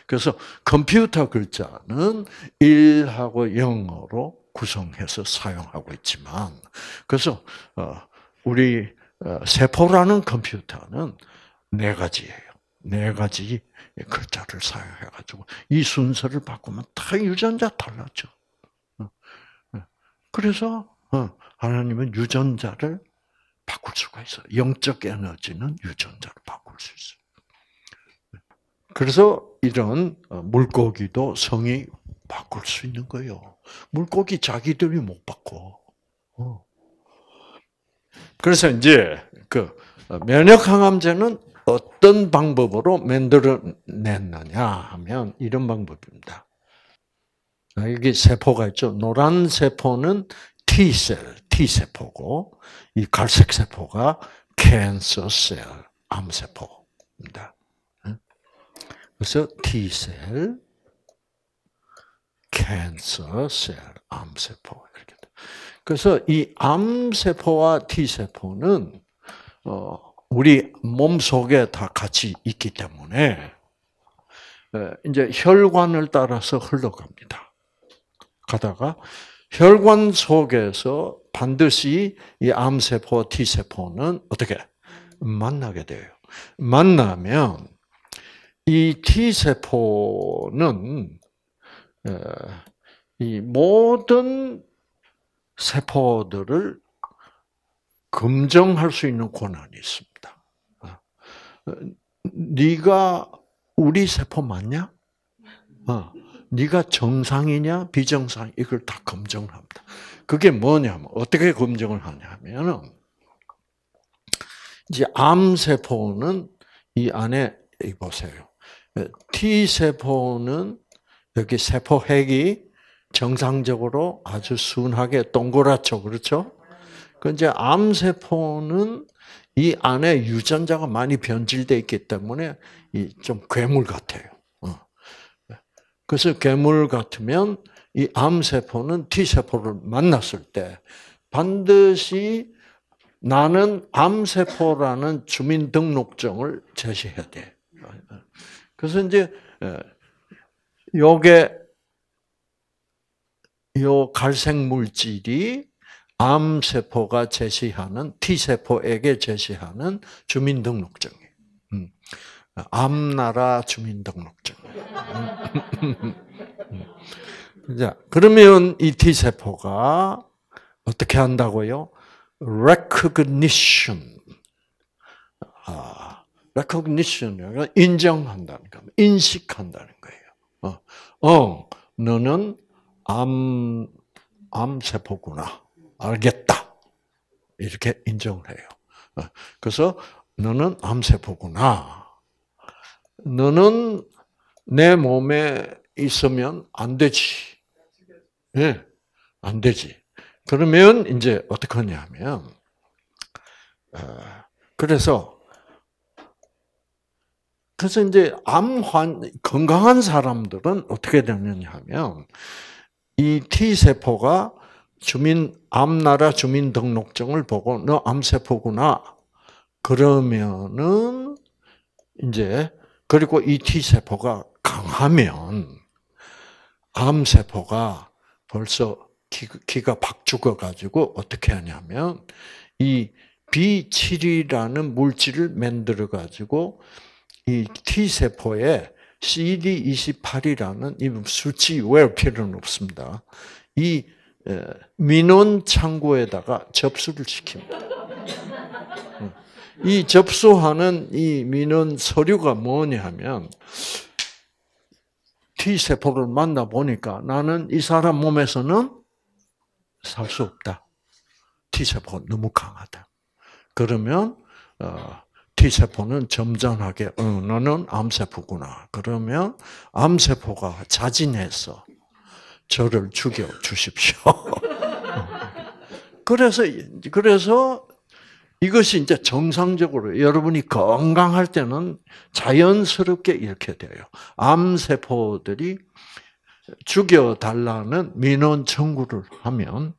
그래서 컴퓨터 글자는 1하고 0으로 구성해서 사용하고 있지만, 그래서 어, 우리 어, 세포라는 컴퓨터는 네 가지예요. 네 가지 글자를 그 사용해가지고 이 순서를 바꾸면 다 유전자 달라져. 어, 어. 그래서 하나님은 유전자를 바꿀 수가 있어. 영적 에너지는 유전자를 바꿀 수 있어. 그래서 이런 물고기도 성이 바꿀 수 있는 거예요. 물고기 자기들이 못 바꿔. 그래서 이제 그 면역 항암제는 어떤 방법으로 만들어냈느냐 하면 이런 방법입니다. 여기 아, 세포가 있죠. 노란 세포는 T셀, T세포고, 이 갈색 세포가 캔서셀, 암세포입니다. 그래서 T셀, 캔서셀, 암세포. 그래서 이 암세포와 T세포는, 어, 우리 몸 속에 다 같이 있기 때문에, 이제 혈관을 따라서 흘러갑니다. 가다가 혈관 속에서 반드시 이 암세포와 T세포는 어떻게 만나게 돼요. 만나면 이 T세포는 이 모든 세포들을 검증할수 있는 권한이 있습니다. 네가 우리 세포 맞냐? 어, 네가 정상이냐 비정상 이걸 다 검증합니다. 그게 뭐냐면 어떻게 검증을 하냐면은 이제 암 세포는 이 안에 보세요. T 세포는 여기 세포 핵이 정상적으로 아주 순하게 동그랗죠. 그렇죠? 그 이제 암세포는 이 안에 유전자가 많이 변질되어 있기 때문에 좀 괴물 같아요. 어. 그래서 괴물 같으면 이 암세포는 T세포를 만났을 때 반드시 나는 암세포라는 주민등록증을 제시해야 돼. 그래서 이제 요게 요 갈색 물질이 암세포가 제시하는, T세포에게 제시하는 주민등록증이에요. 음. 암나라 주민등록증. 음. 음. 자, 그러면 이 T세포가 어떻게 한다고요? recognition. 아, recognition. 그러니까 인정한다는 겁니다. 인식한다는 거예요. 어, 어 너는 암, 암세포구나. 알겠다. 이렇게 인정을 해요. 어, 그래서 너는 암세포구나. 너는 내 몸에 있으면 안 되지. 예, 네, 안 되지. 그러면 이제 어떻게 하냐면, 어, 그래서, 그래서 이제 암환, 건강한 사람들은 어떻게 되느냐 하면, 이 T세포가 주민, 암나라 주민등록증을 보고, 너 암세포구나. 그러면은, 이제, 그리고 이 T세포가 강하면, 암세포가 벌써 기, 가 박죽어가지고 어떻게 하냐면, 이 B7이라는 물질을 만들어가지고, 이 T세포에 CD28이라는 이 수치 외울 필요는 없습니다. 이 민원 창고에다가 접수를 시킵니다. 음. 이 접수하는 이 민원 서류가 뭐냐면 T 세포를 만나 보니까 나는 이 사람 몸에서는 살 수 없다. T 세포가 너무 강하다. 그러면 어, T세포는 점잖하게, 응, 어, 너는 암세포구나. 그러면 암세포가 자진해서 저를 죽여 주십시오. 그래서, 그래서 이것이 이제 정상적으로 여러분이 건강할 때는 자연스럽게 이렇게 돼요. 암세포들이 죽여달라는 민원 청구를 하면,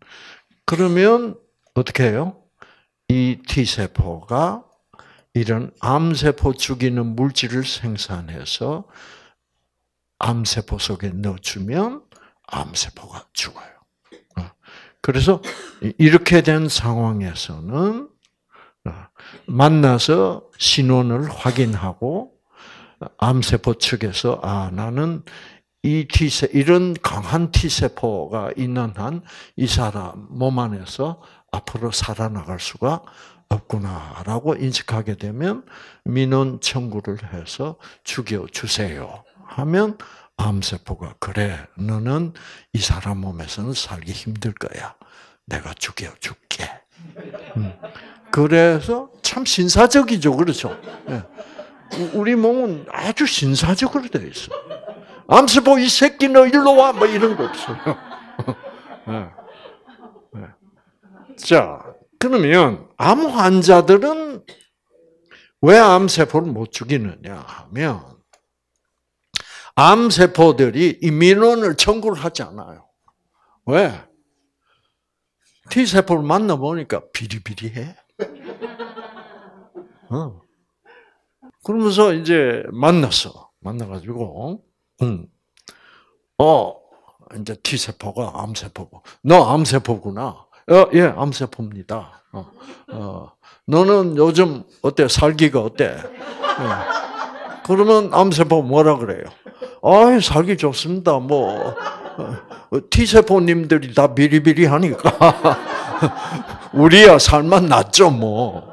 그러면 어떻게 해요? 이 T세포가 이런 암세포 죽이는 물질을 생산해서 암세포 속에 넣어주면 암세포가 죽어요. 어. 그래서 이렇게 된 상황에서는 어, 만나서 신원을 확인하고 암세포 측에서 아 나는 이 T세 이런 강한 T세포가 있는 한 이 사람 몸 안에서 앞으로 살아나갈 수가 없구나라고 인식하게 되면 민원 청구를 해서 죽여 주세요. 하면 암세포가 그래 너는 이 사람 몸에서는 살기 힘들 거야. 내가 죽여 줄게. 음. 그래서 참 신사적이죠, 그렇죠? 예. 우리 몸은 아주 신사적으로 되어 있어. 암세포 이 새끼 너 일로 와, 뭐 이런 거 없어요. 예. 예. 자, 그러면 암 환자들은 왜 암세포를 못 죽이느냐 하면 암세포들이 이민원을 청구를 하지 않아요. 왜? T세포를 만나보니까 비리비리해. 어. 그러면서 이제 만났어. 만나가지고, 응. 어, 이제 T세포가 암세포고, 너 암세포구나. 어, 예, 암세포입니다. 어, 어, 너는 요즘 어때? 살기가 어때? 예. 그러면 암세포 뭐라 그래요? 아 살기 좋습니다. 뭐, 어, T세포님들이 다 비리비리 하니까. 우리야, 살만 낫죠, 뭐.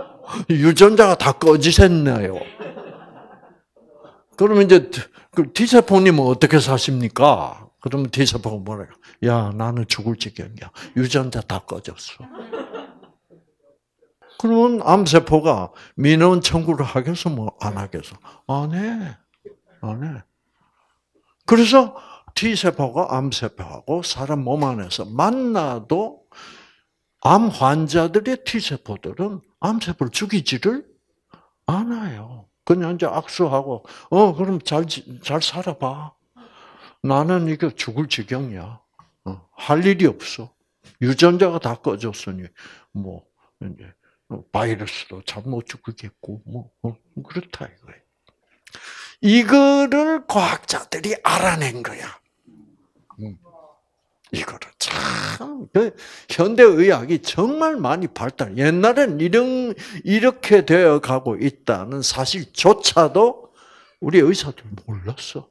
유전자가 다꺼지셨네요 그러면 이제, 그 T세포님은 어떻게 사십니까? 그러면 뒤에서 보고 뭐래요? 야, 나는 죽을 지경이야. 유전자 다 꺼졌어. 그러면 암세포가 민원 청구를 하겠어, 뭐, 안 하겠어? 안 해. 안 해. 그래서 T세포가 암세포하고 사람 몸 안에서 만나도 암 환자들의 T세포들은 암세포를 죽이지를 않아요. 그냥 이제 악수하고, 어, 그럼 잘, 잘 살아봐. 나는 이거 죽을 지경이야. 어, 할 일이 없어. 유전자가 다 꺼졌으니 뭐 이제 뭐 바이러스도 잘못 죽겠고 뭐 어, 그렇다 이거예 이거를 과학자들이 알아낸 거야. 음, 이거를 참 그 현대 의학이 정말 많이 발달. 옛날엔 이런 이렇게 되어 가고 있다는 사실조차도 우리 의사들 몰랐어.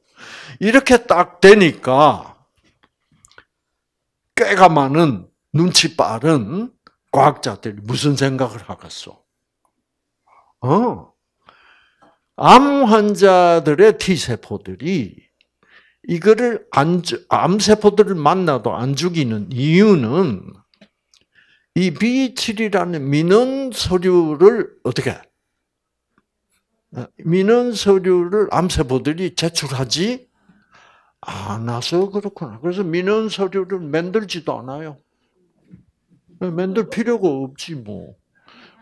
이렇게 딱 되니까 꽤가 많은 눈치 빠른 과학자들이 무슨 생각을 하겠어? 어. 암 환자들의 T세포들이 이거를 안, 암세포들을 만나도 안 죽이는 이유는 이 B7이라는 민원 서류를 어떻게 민원 서류를 암세포들이 제출하지 않아서 그렇구나. 그래서 민원 서류를 만들지도 않아요. 만들 필요가 없지 뭐.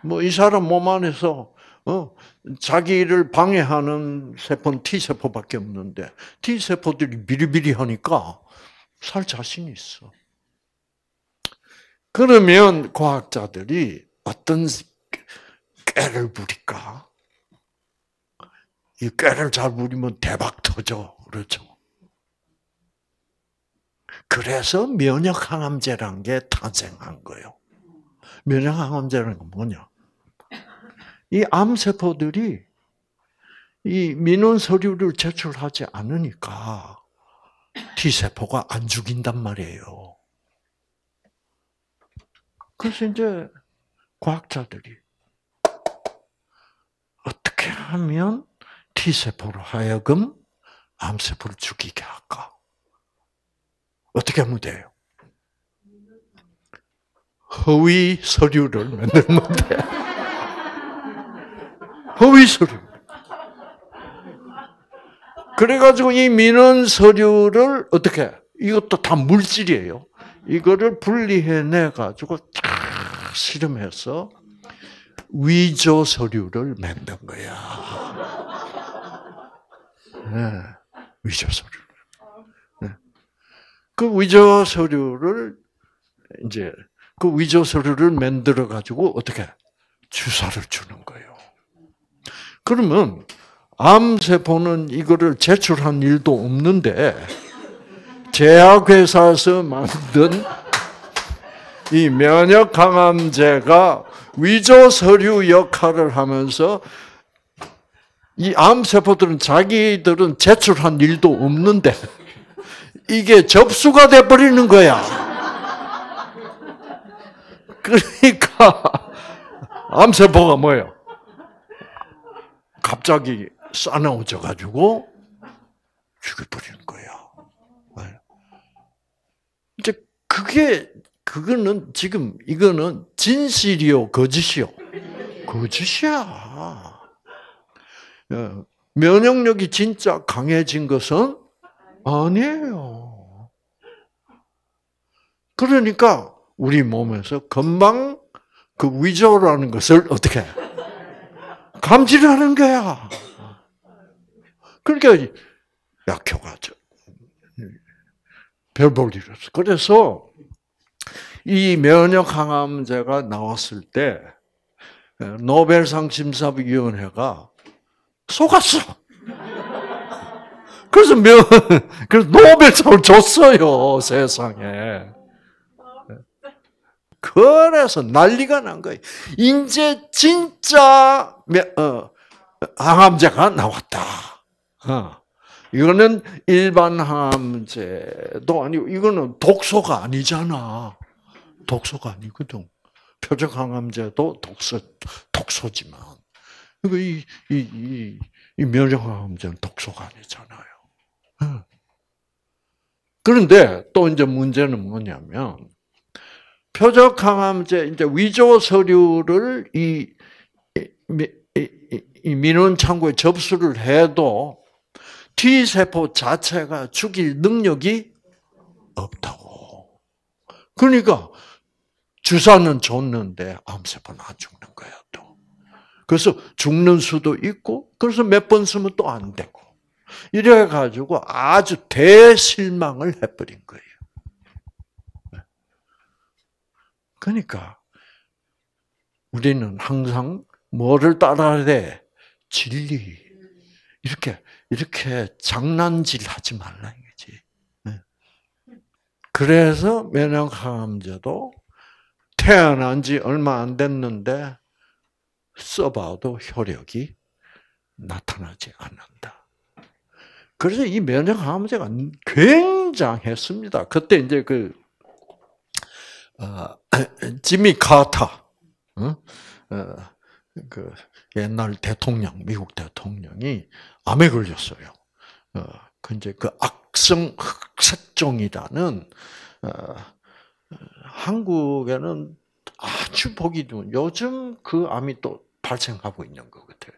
뭐 이 사람 몸 안에서 어 자기를 방해하는 세포는 T 세포밖에 없는데 T 세포들이 비리비리 하니까 살 자신 있어. 그러면 과학자들이 어떤 깨를 그, 부릴까? 이깨를잘 부리면 대박 터져. 그렇죠. 그래서 면역항암제란 게 탄생한 거예요. 면역항암제라는 건 뭐냐? 이 암세포들이 이 민원 서류를 제출하지 않으니까 T세포가 안 죽인단 말이에요. 그래서 이제 과학자들이 어떻게 하면 T세포로 하여금 암세포를 죽이게 할까? 어떻게 하면 돼요? 허위 서류를 만들면 돼. 허위 서류. 그래가지고 이 민원 서류를 어떻게, 이것도 다 물질이에요. 이거를 분리해내가지고 쫙 실험해서 위조 서류를 만든 거야. 예, 위조 서류. 예. 그 위조 서류를 이제 그 위조 서류를 만들어 가지고 어떻게 주사를 주는 거예요. 그러면 암세포는 이거를 제출한 일도 없는데 제약회사에서 만든 이 면역 항암제가 위조 서류 역할을 하면서 이 암세포들은 자기들은 제출한 일도 없는데 이게 접수가 돼버리는 거야. 그러니까 암세포가 뭐예요? 갑자기 싸나워져 가지고 죽여버리는 거야 이제 그게 그거는 지금 이거는 진실이요 거짓이요 거짓이야. 예. 면역력이 진짜 강해진 것은 아니에요. 그러니까 우리 몸에서 금방 그 위조라는 것을 어떻게 감지하는 거야. 그러니까 약효가죠. 별볼일 없어. 그래서 이 면역 항암제가 나왔을 때 노벨상 심사위원회가 속았어. 그래서 명, 그래서 노벨상을 줬어요, 세상에. 그래서 난리가 난 거예요. 이제 진짜, 어, 항암제가 나왔다. 어. 이거는 일반 항암제도 아니고, 이거는 독소가 아니잖아. 독소가 아니거든. 표적 항암제도 독소, 독소지만. 그, 그러니까 거 이, 이, 이, 이 면역암제는 독소가 아니잖아요. 예. 그런데 또 이제 문제는 뭐냐면, 표적항암제, 이제 위조 서류를 이, 이, 이, 이 민원 창구에 접수를 해도 T세포 자체가 죽일 능력이 없다고. 그러니까 주사는 줬는데 암세포는 안 죽는 거야, 또. 그래서 죽는 수도 있고, 그래서 몇 번 쓰면 또 안 되고. 이래가지고 아주 대실망을 해버린 거예요. 그러니까, 우리는 항상 뭐를 따라야 돼? 진리. 이렇게, 이렇게 장난질 하지 말라 이거지. 네. 그래서 면역항암제도 태어난 지 얼마 안 됐는데 써봐도 효력이 나타나지 않는다. 그래서 이 면역 항암제가 굉장했습니다. 그때 이제 그 어, 지미 카타, 어? 어, 그 옛날 대통령 미국 대통령이 암에 걸렸어요. 어, 근데 그, 그 악성 흑색종이라는 어, 어 한국에는 아주 보기 좋은 요즘 그 암이 또 발생하고 있는 것 같아요.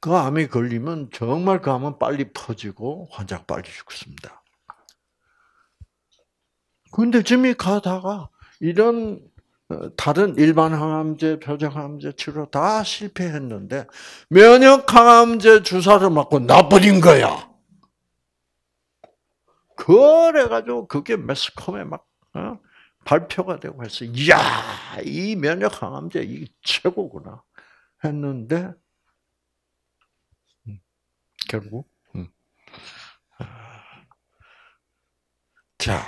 그 암에 걸리면 정말 그 암은 빨리 퍼지고 환자가 빨리 죽습니다. 그런데 지금 가다가 이런 어, 다른 일반 항암제, 표적항암제 치료 다 실패했는데 면역항암제 주사를 맞고 나버린 거야. 그래가지고 그게 매스컴에 막 어? 발표가 되고 해서 이야 이 면역 항암제 이 최고구나 했는데 음, 결국 음. 아. 자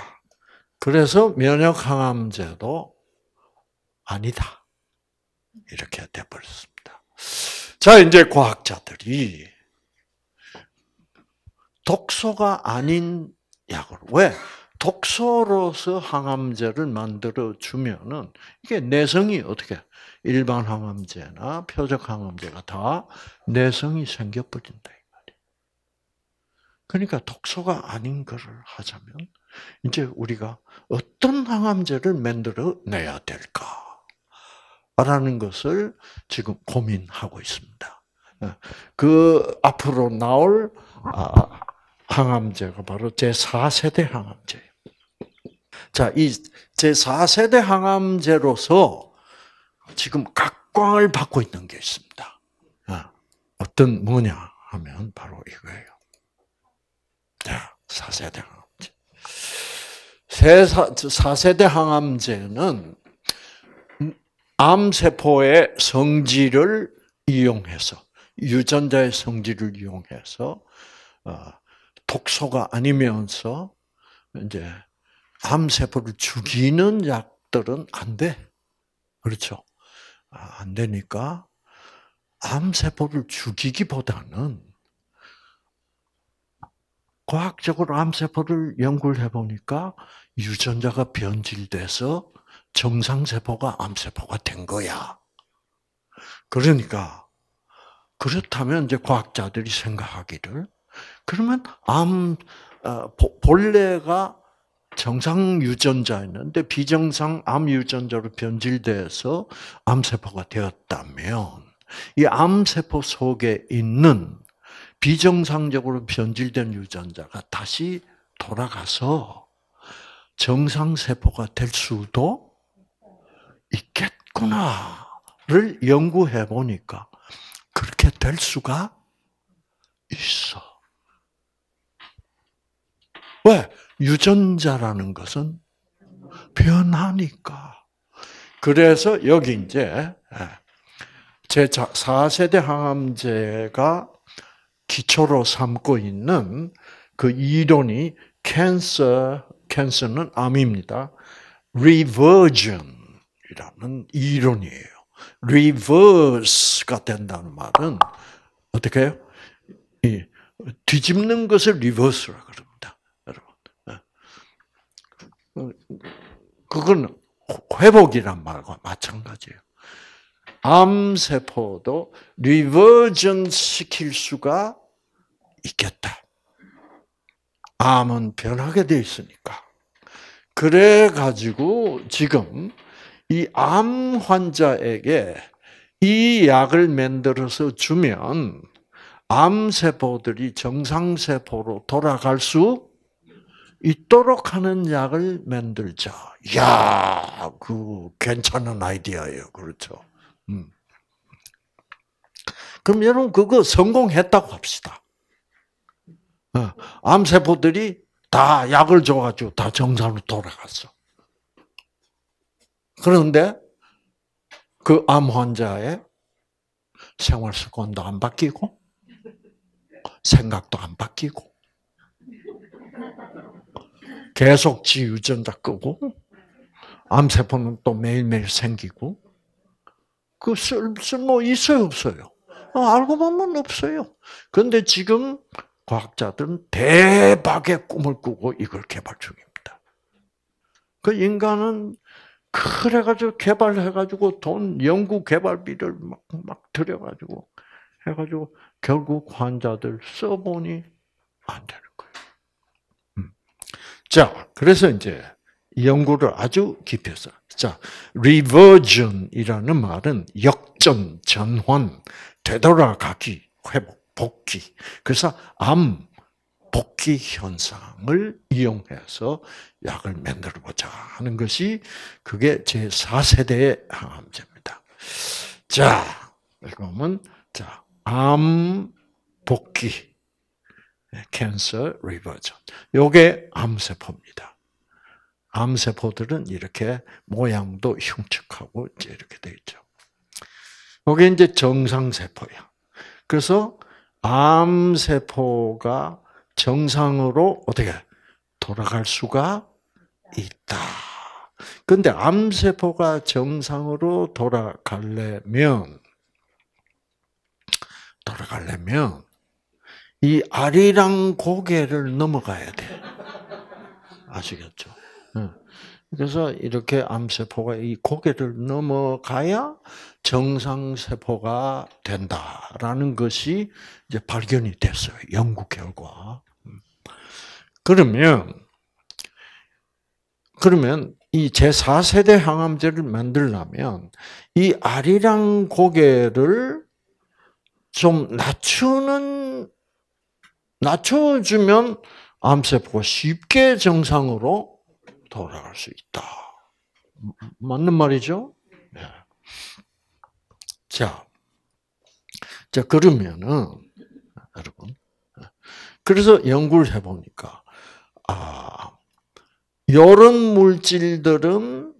그래서 면역 항암제도 아니다 이렇게 돼버렸습니다. 자 이제 과학자들이 독소가 아닌 약으왜 독소로서 항암제를 만들어 주면은 이게 내성이 어떻게 일반 항암제나 표적 항암제가 다 내성이 생겨버린다 이말이에 그러니까 독소가 아닌 것을 하자면 이제 우리가 어떤 항암제를 만들어 내야 될까라는 것을 지금 고민하고 있습니다. 예. 그 앞으로 나올 아, 항암제가 바로 제4세대 항암제예요. 자, 이 제4세대 항암제로서 지금 각광을 받고 있는 게 있습니다. 아, 어떤 뭐냐 하면 바로 이거예요. 자, 4세대 항암제. 세사, 4세대 항암제는 암세포의 성질을 이용해서, 유전자의 성질을 이용해서, 어, 독소가 아니면서 이제 암세포를 죽이는 약들은 안 돼. 그렇죠. 아, 안 되니까 암세포를 죽이기보다는 과학적으로 암세포를 연구를 해보니까 유전자가 변질돼서 정상세포가 암세포가 된 거야. 그러니까, 그렇다면 이제 과학자들이 생각하기를 그러면 암 어, 본래가 정상 유전자였는데 비정상 암 유전자로 변질돼서 암세포가 되었다면 이 암세포 속에 있는 비정상적으로 변질된 유전자가 다시 돌아가서 정상세포가 될 수도 있겠구나를 연구해 보니까 그렇게 될 수가 있어. 왜? 유전자라는 것은 변하니까. 그래서 여기 이제 예, 제 4세대 항암제가 기초로 삼고 있는 그 이론이 캔서, 캔서는 암입니다. reversion이라는 이론이에요. reverse가 된다는 말은 어떻게 해요? 뒤집는 것을 reverse라고 그건 회복이란 말과 마찬가지예요. 암세포도 리버전 시킬 수가 있겠다. 암은 변하게 돼 있으니까. 그래 가지고 지금 이 암 환자에게 이 약을 만들어서 주면 암세포들이 정상세포로 돌아갈 수 있도록 하는 약을 만들자. 야, 그 괜찮은 아이디어예요. 그렇죠. 음. 그럼 여러분 그거 성공했다고 합시다. 어, 암세포들이 다 약을 줘가지고 다 정상으로 돌아갔어. 그런데 그 암 환자의 생활 습관도 안 바뀌고 생각도 안 바뀌고 계속 지 유전자 끄고 암세포는 또 매일매일 생기고 그 쓸모 뭐 있어요 없어요? 어, 알고 보면 없어요. 그런데 지금 과학자들은 대박의 꿈을 꾸고 이걸 개발 중입니다. 그 인간은 그래가지고 개발해가지고 돈 연구 개발비를 막, 막 들여가지고 해가지고 결국 환자들 써보니 안 되는 자, 그래서 이제 연구를 아주 깊이 해서 자, reversion이라는 말은 역전, 전환, 되돌아가기, 회복, 복귀. 그래서 암, 복귀 현상을 이용해서 약을 만들어 보자 하는 것이 그게 제4세대 항암제입니다. 자, 그러면, 자, 암 복귀. 캔서 리버전. 요게 암세포입니다. 암세포들은 이렇게 모양도 흉측하고 이제 이렇게 돼 있죠. 요게 이제 정상세포야. 그래서 암세포가 정상으로 어떻게 돌아갈 수가 있다. 근데 암세포가 정상으로 돌아가려면, 돌아가려면, 이 아리랑 고개를 넘어가야 돼. 아시겠죠? 예. 그래서 이렇게 암세포가 이 고개를 넘어가야 정상세포가 된다라는 것이 이제 발견이 됐어요. 연구 결과. 음. 그러면, 그러면 이 제4세대 항암제를 만들려면 이 아리랑 고개를 좀 낮추는 낮춰주면 암세포가 쉽게 정상으로 돌아갈 수 있다. 음, 맞는 말이죠? 네. 자, 자 그러면은 여러분, 그래서 연구를 해보니까 아 이런 물질들은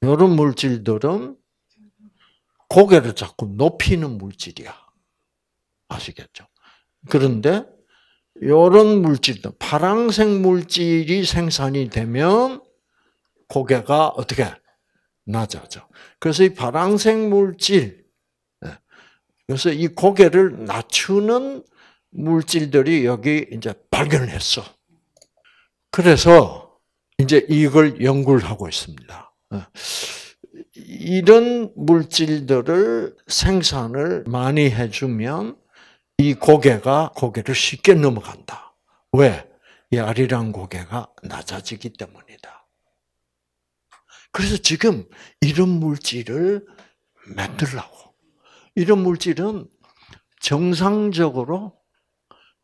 이런 물질들은 고개를 자꾸 높이는 물질이야. 아시겠죠? 그런데 이런 물질들, 파랑색 물질이 생산이 되면 고개가 어떻게 낮아져. 그래서 이 파랑색 물질, 예, 그래서 이 고개를 낮추는 물질들이 여기 이제 발견했어. 그래서 이제 이걸 연구를 하고 있습니다. 예, 이런 물질들을 생산을 많이 해주면 이 고개가 고개를 쉽게 넘어간다. 왜? 이 아리랑 고개가 낮아지기 때문이다. 그래서 지금 이런 물질을 만들라고. 이런 물질은 정상적으로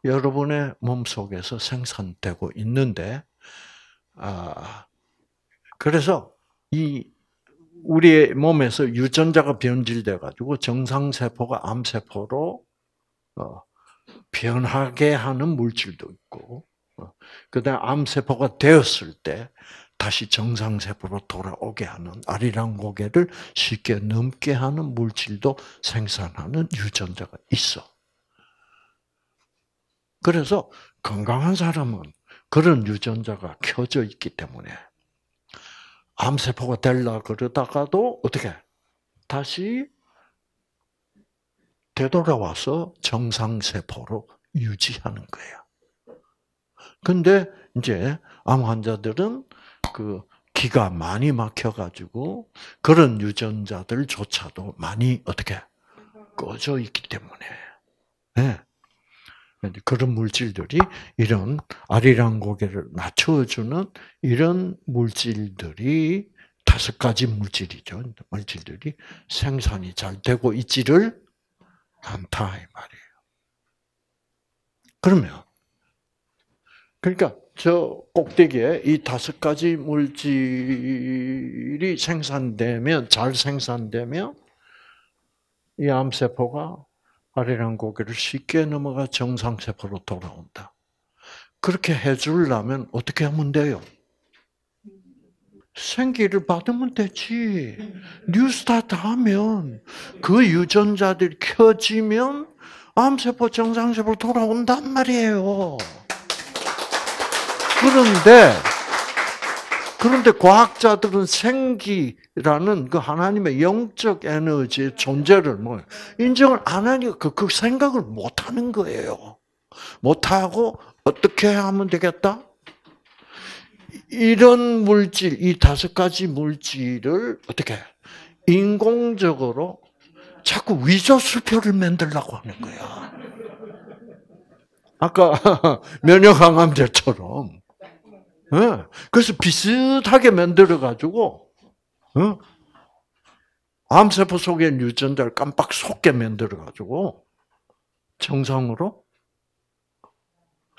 여러분의 몸 속에서 생산되고 있는데, 아, 그래서 이 우리의 몸에서 유전자가 변질돼 가지고 정상세포가 암세포로 어, 변하게 하는 물질도 있고, 어, 그다음 암세포가 되었을 때 다시 정상세포로 돌아오게 하는 아리랑 고개를 쉽게 넘게 하는 물질도 생산하는 유전자가 있어. 그래서 건강한 사람은 그런 유전자가 켜져 있기 때문에 암세포가 될라 그러다가도 어떻게 다시 되돌아와서 정상세포로 유지하는 거예요. 근데 이제 암 환자들은 그 기가 많이 막혀가지고 그런 유전자들조차도 많이 어떻게 꺼져 있기 때문에 네. 그런 물질들이 이런 아리랑 고개를 낮춰주는 이런 물질들이 다섯 가지 물질이죠. 물질들이 생산이 잘 되고 있지를 않다 이 말이에요. 그러면 그러니까 저 꼭대기에 이 다섯 가지 물질이 생산되면 잘 생산되면 이 암세포가 아래랑 고개를 쉽게 넘어가 정상세포로 돌아온다. 그렇게 해주려면 어떻게 하면 돼요? 생기를 받으면 되지. 뉴스타트 하면 그 유전자들이 켜지면 암세포 정상세포로 돌아온단 말이에요. 그런데 그런데 과학자들은 생기라는 그 하나님의 영적 에너지의 존재를 뭐 인정을 안 하니까 그, 그 생각을 못 하는 거예요. 못 하고 어떻게 하면 되겠다? 이런 물질, 이 다섯 가지 물질을 어떻게 인공적으로 자꾸 위조수표를 만들려고 하는 거야. 아까 면역항암제처럼. 예? 그래서 비슷하게 만들어가지고, 예? 암세포 속에 유전자를 깜빡 속게 만들어가지고, 정상으로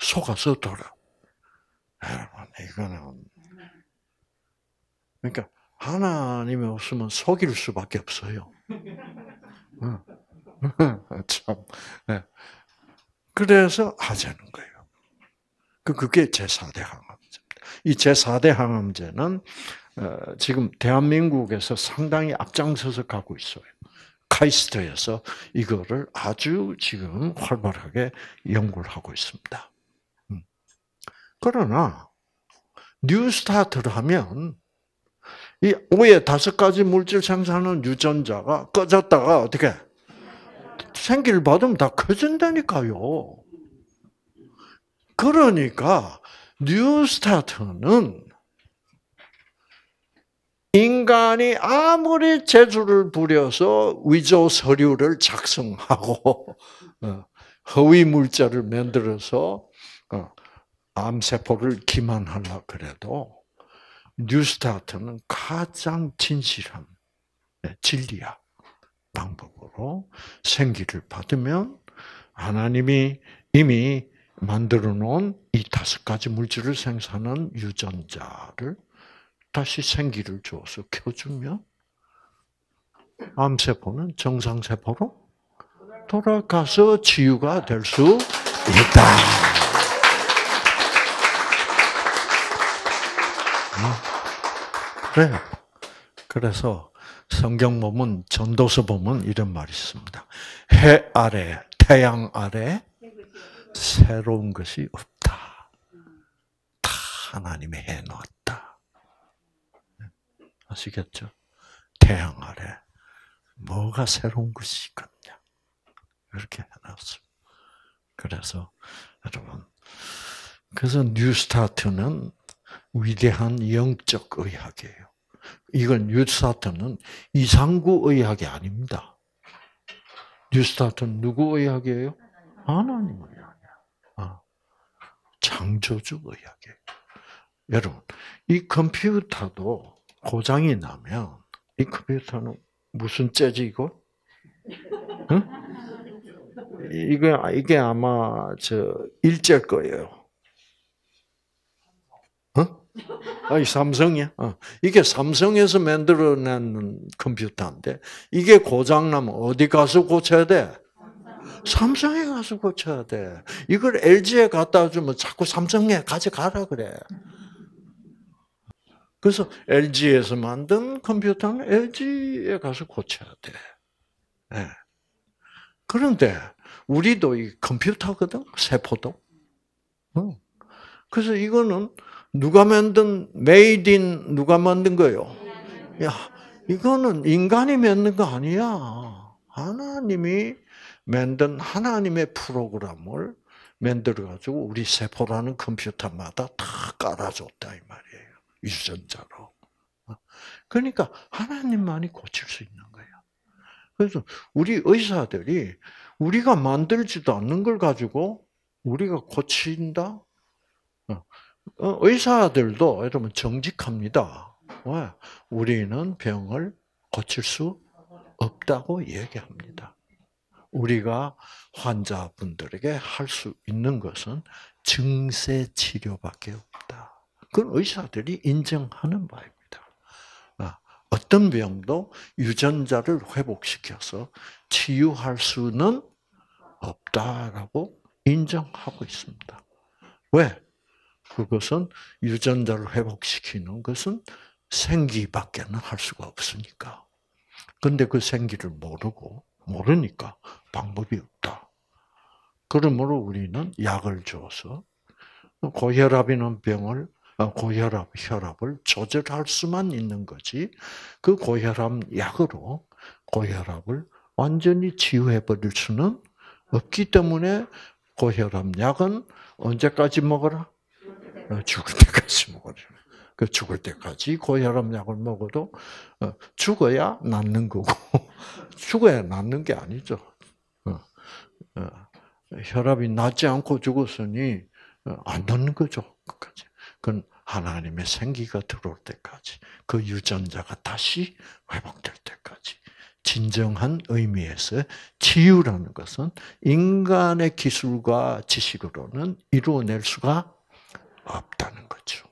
속아서 돌아. 예. 이거는. 그러니까 하나님이 없으면 속일 수밖에 없어요. 참. 네. 그래서 하자는 거예요. 그, 그게 제4대 항암제입니다. 이 제4대 항암제는 어, 지금 대한민국에서 상당히 앞장서서 가고 있어요. 카이스트에서 이거를 아주 지금 활발하게 연구를 하고 있습니다. 음. 그러나 뉴 스타트를 하면 이 오의 다섯 가지 물질 생산하는 유전자가 꺼졌다가 어떻게 생기를 받으면 다커진다니까요 그러니까 뉴 스타트는 인간이 아무리 재주를 부려서 위조 서류를 작성하고 어, 허위 물자를 만들어서 암세포를 기만하려 그래도 뉴스타트는 가장 진실한 네, 진리야 방법으로 생기를 받으면 하나님이 이미 만들어 놓은 이 다섯 가지 물질을 생산한 유전자를 다시 생기를 주어서 켜주면 암세포는 정상세포로 돌아가서 치유가 될 수 있다. 그래 네. 그래서 성경 보면 전도서 보면 이런 말이 있습니다. 해 아래 태양 아래 새로운 것이 없다. 다 하나님이 해놓았다. 네. 아시겠죠? 태양 아래 뭐가 새로운 것이 있겠냐. 이렇게 해놨습 그래서 여러분, 그래서 뉴스타트는 위대한 영적 의학이에요. 이건 뉴스타트는 이상구 의학이 아닙니다. 뉴스타트는 누구 의학이에요? 하나님 의학이야. 아, 창조주 의학이에요. 여러분, 이 컴퓨터도 고장이 나면 이 컴퓨터는 무슨 재지고? 응? 이게, 이게 아마 저일제 거예요. 어? 아이 삼성이야. 어. 이게 삼성에서 만들어낸 컴퓨터인데, 이게 고장나면 어디 가서 고쳐야 돼? 삼성에 가서 고쳐야 돼. 이걸 LG에 갖다 주면 자꾸 삼성에 가져가라 그래. 그래서 LG에서 만든 컴퓨터는 LG에 가서 고쳐야 돼. 네. 그런데 우리도 이 컴퓨터거든 세포도. 어. 그래서 이거는 누가 만든 메이드 인 누가 만든 거요? 야, 이거는 인간이 만든 거 아니야. 하나님이 만든 하나님의 프로그램을 만들어 가지고 우리 세포라는 컴퓨터마다 다 깔아줬다 이 말이에요. 유전자로. 그러니까 하나님만이 고칠 수 있는 거예요. 그래서 우리 의사들이 우리가 만들지도 않는 걸 가지고 우리가 고친다? 어. 어, 의사들도 여러분 정직합니다. 왜? 우리는 병을 고칠 수 없다고 얘기합니다. 우리가 환자분들에게 할 수 있는 것은 증세 치료밖에 없다. 그건 의사들이 인정하는 바입니다. 아, 어떤 병도 유전자를 회복시켜서 치유할 수는 없다라고 인정하고 있습니다. 왜? 그것은 유전자를 회복시키는 것은 생기밖에는 할 수가 없으니까. 근데 그 생기를 모르고, 모르니까 방법이 없다. 그러므로 우리는 약을 줘서 고혈압이라는 병을 어, 고혈압, 혈압을 조절할 수만 있는 거지, 그 고혈압 약으로 고혈압을 완전히 치유해버릴 수는 없기 때문에 고혈압 약은 언제까지 먹어라? 어, 죽을 때까지 먹으래. 그 죽을 때까지 고혈압 약을 먹어도 어, 죽어야 낫는 거고 죽어야 낫는 게 아니죠. 어, 혈압이 낮지 않고 죽었으니 안 낫는 거죠. 끝까지. 그건 하나님의 생기가 들어올 때까지 그 유전자가 다시 회복될 때까지 진정한 의미에서 치유라는 것은 인간의 기술과 지식으로는 이루어낼 수가 없다는 거죠.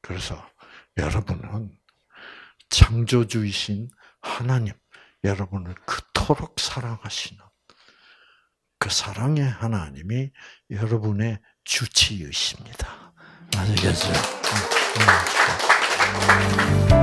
그래서 여러분은 창조주이신 하나님, 여러분을 그토록 사랑하시는 그 사랑의 하나님이 여러분의 주치의십니다. 아시겠어요?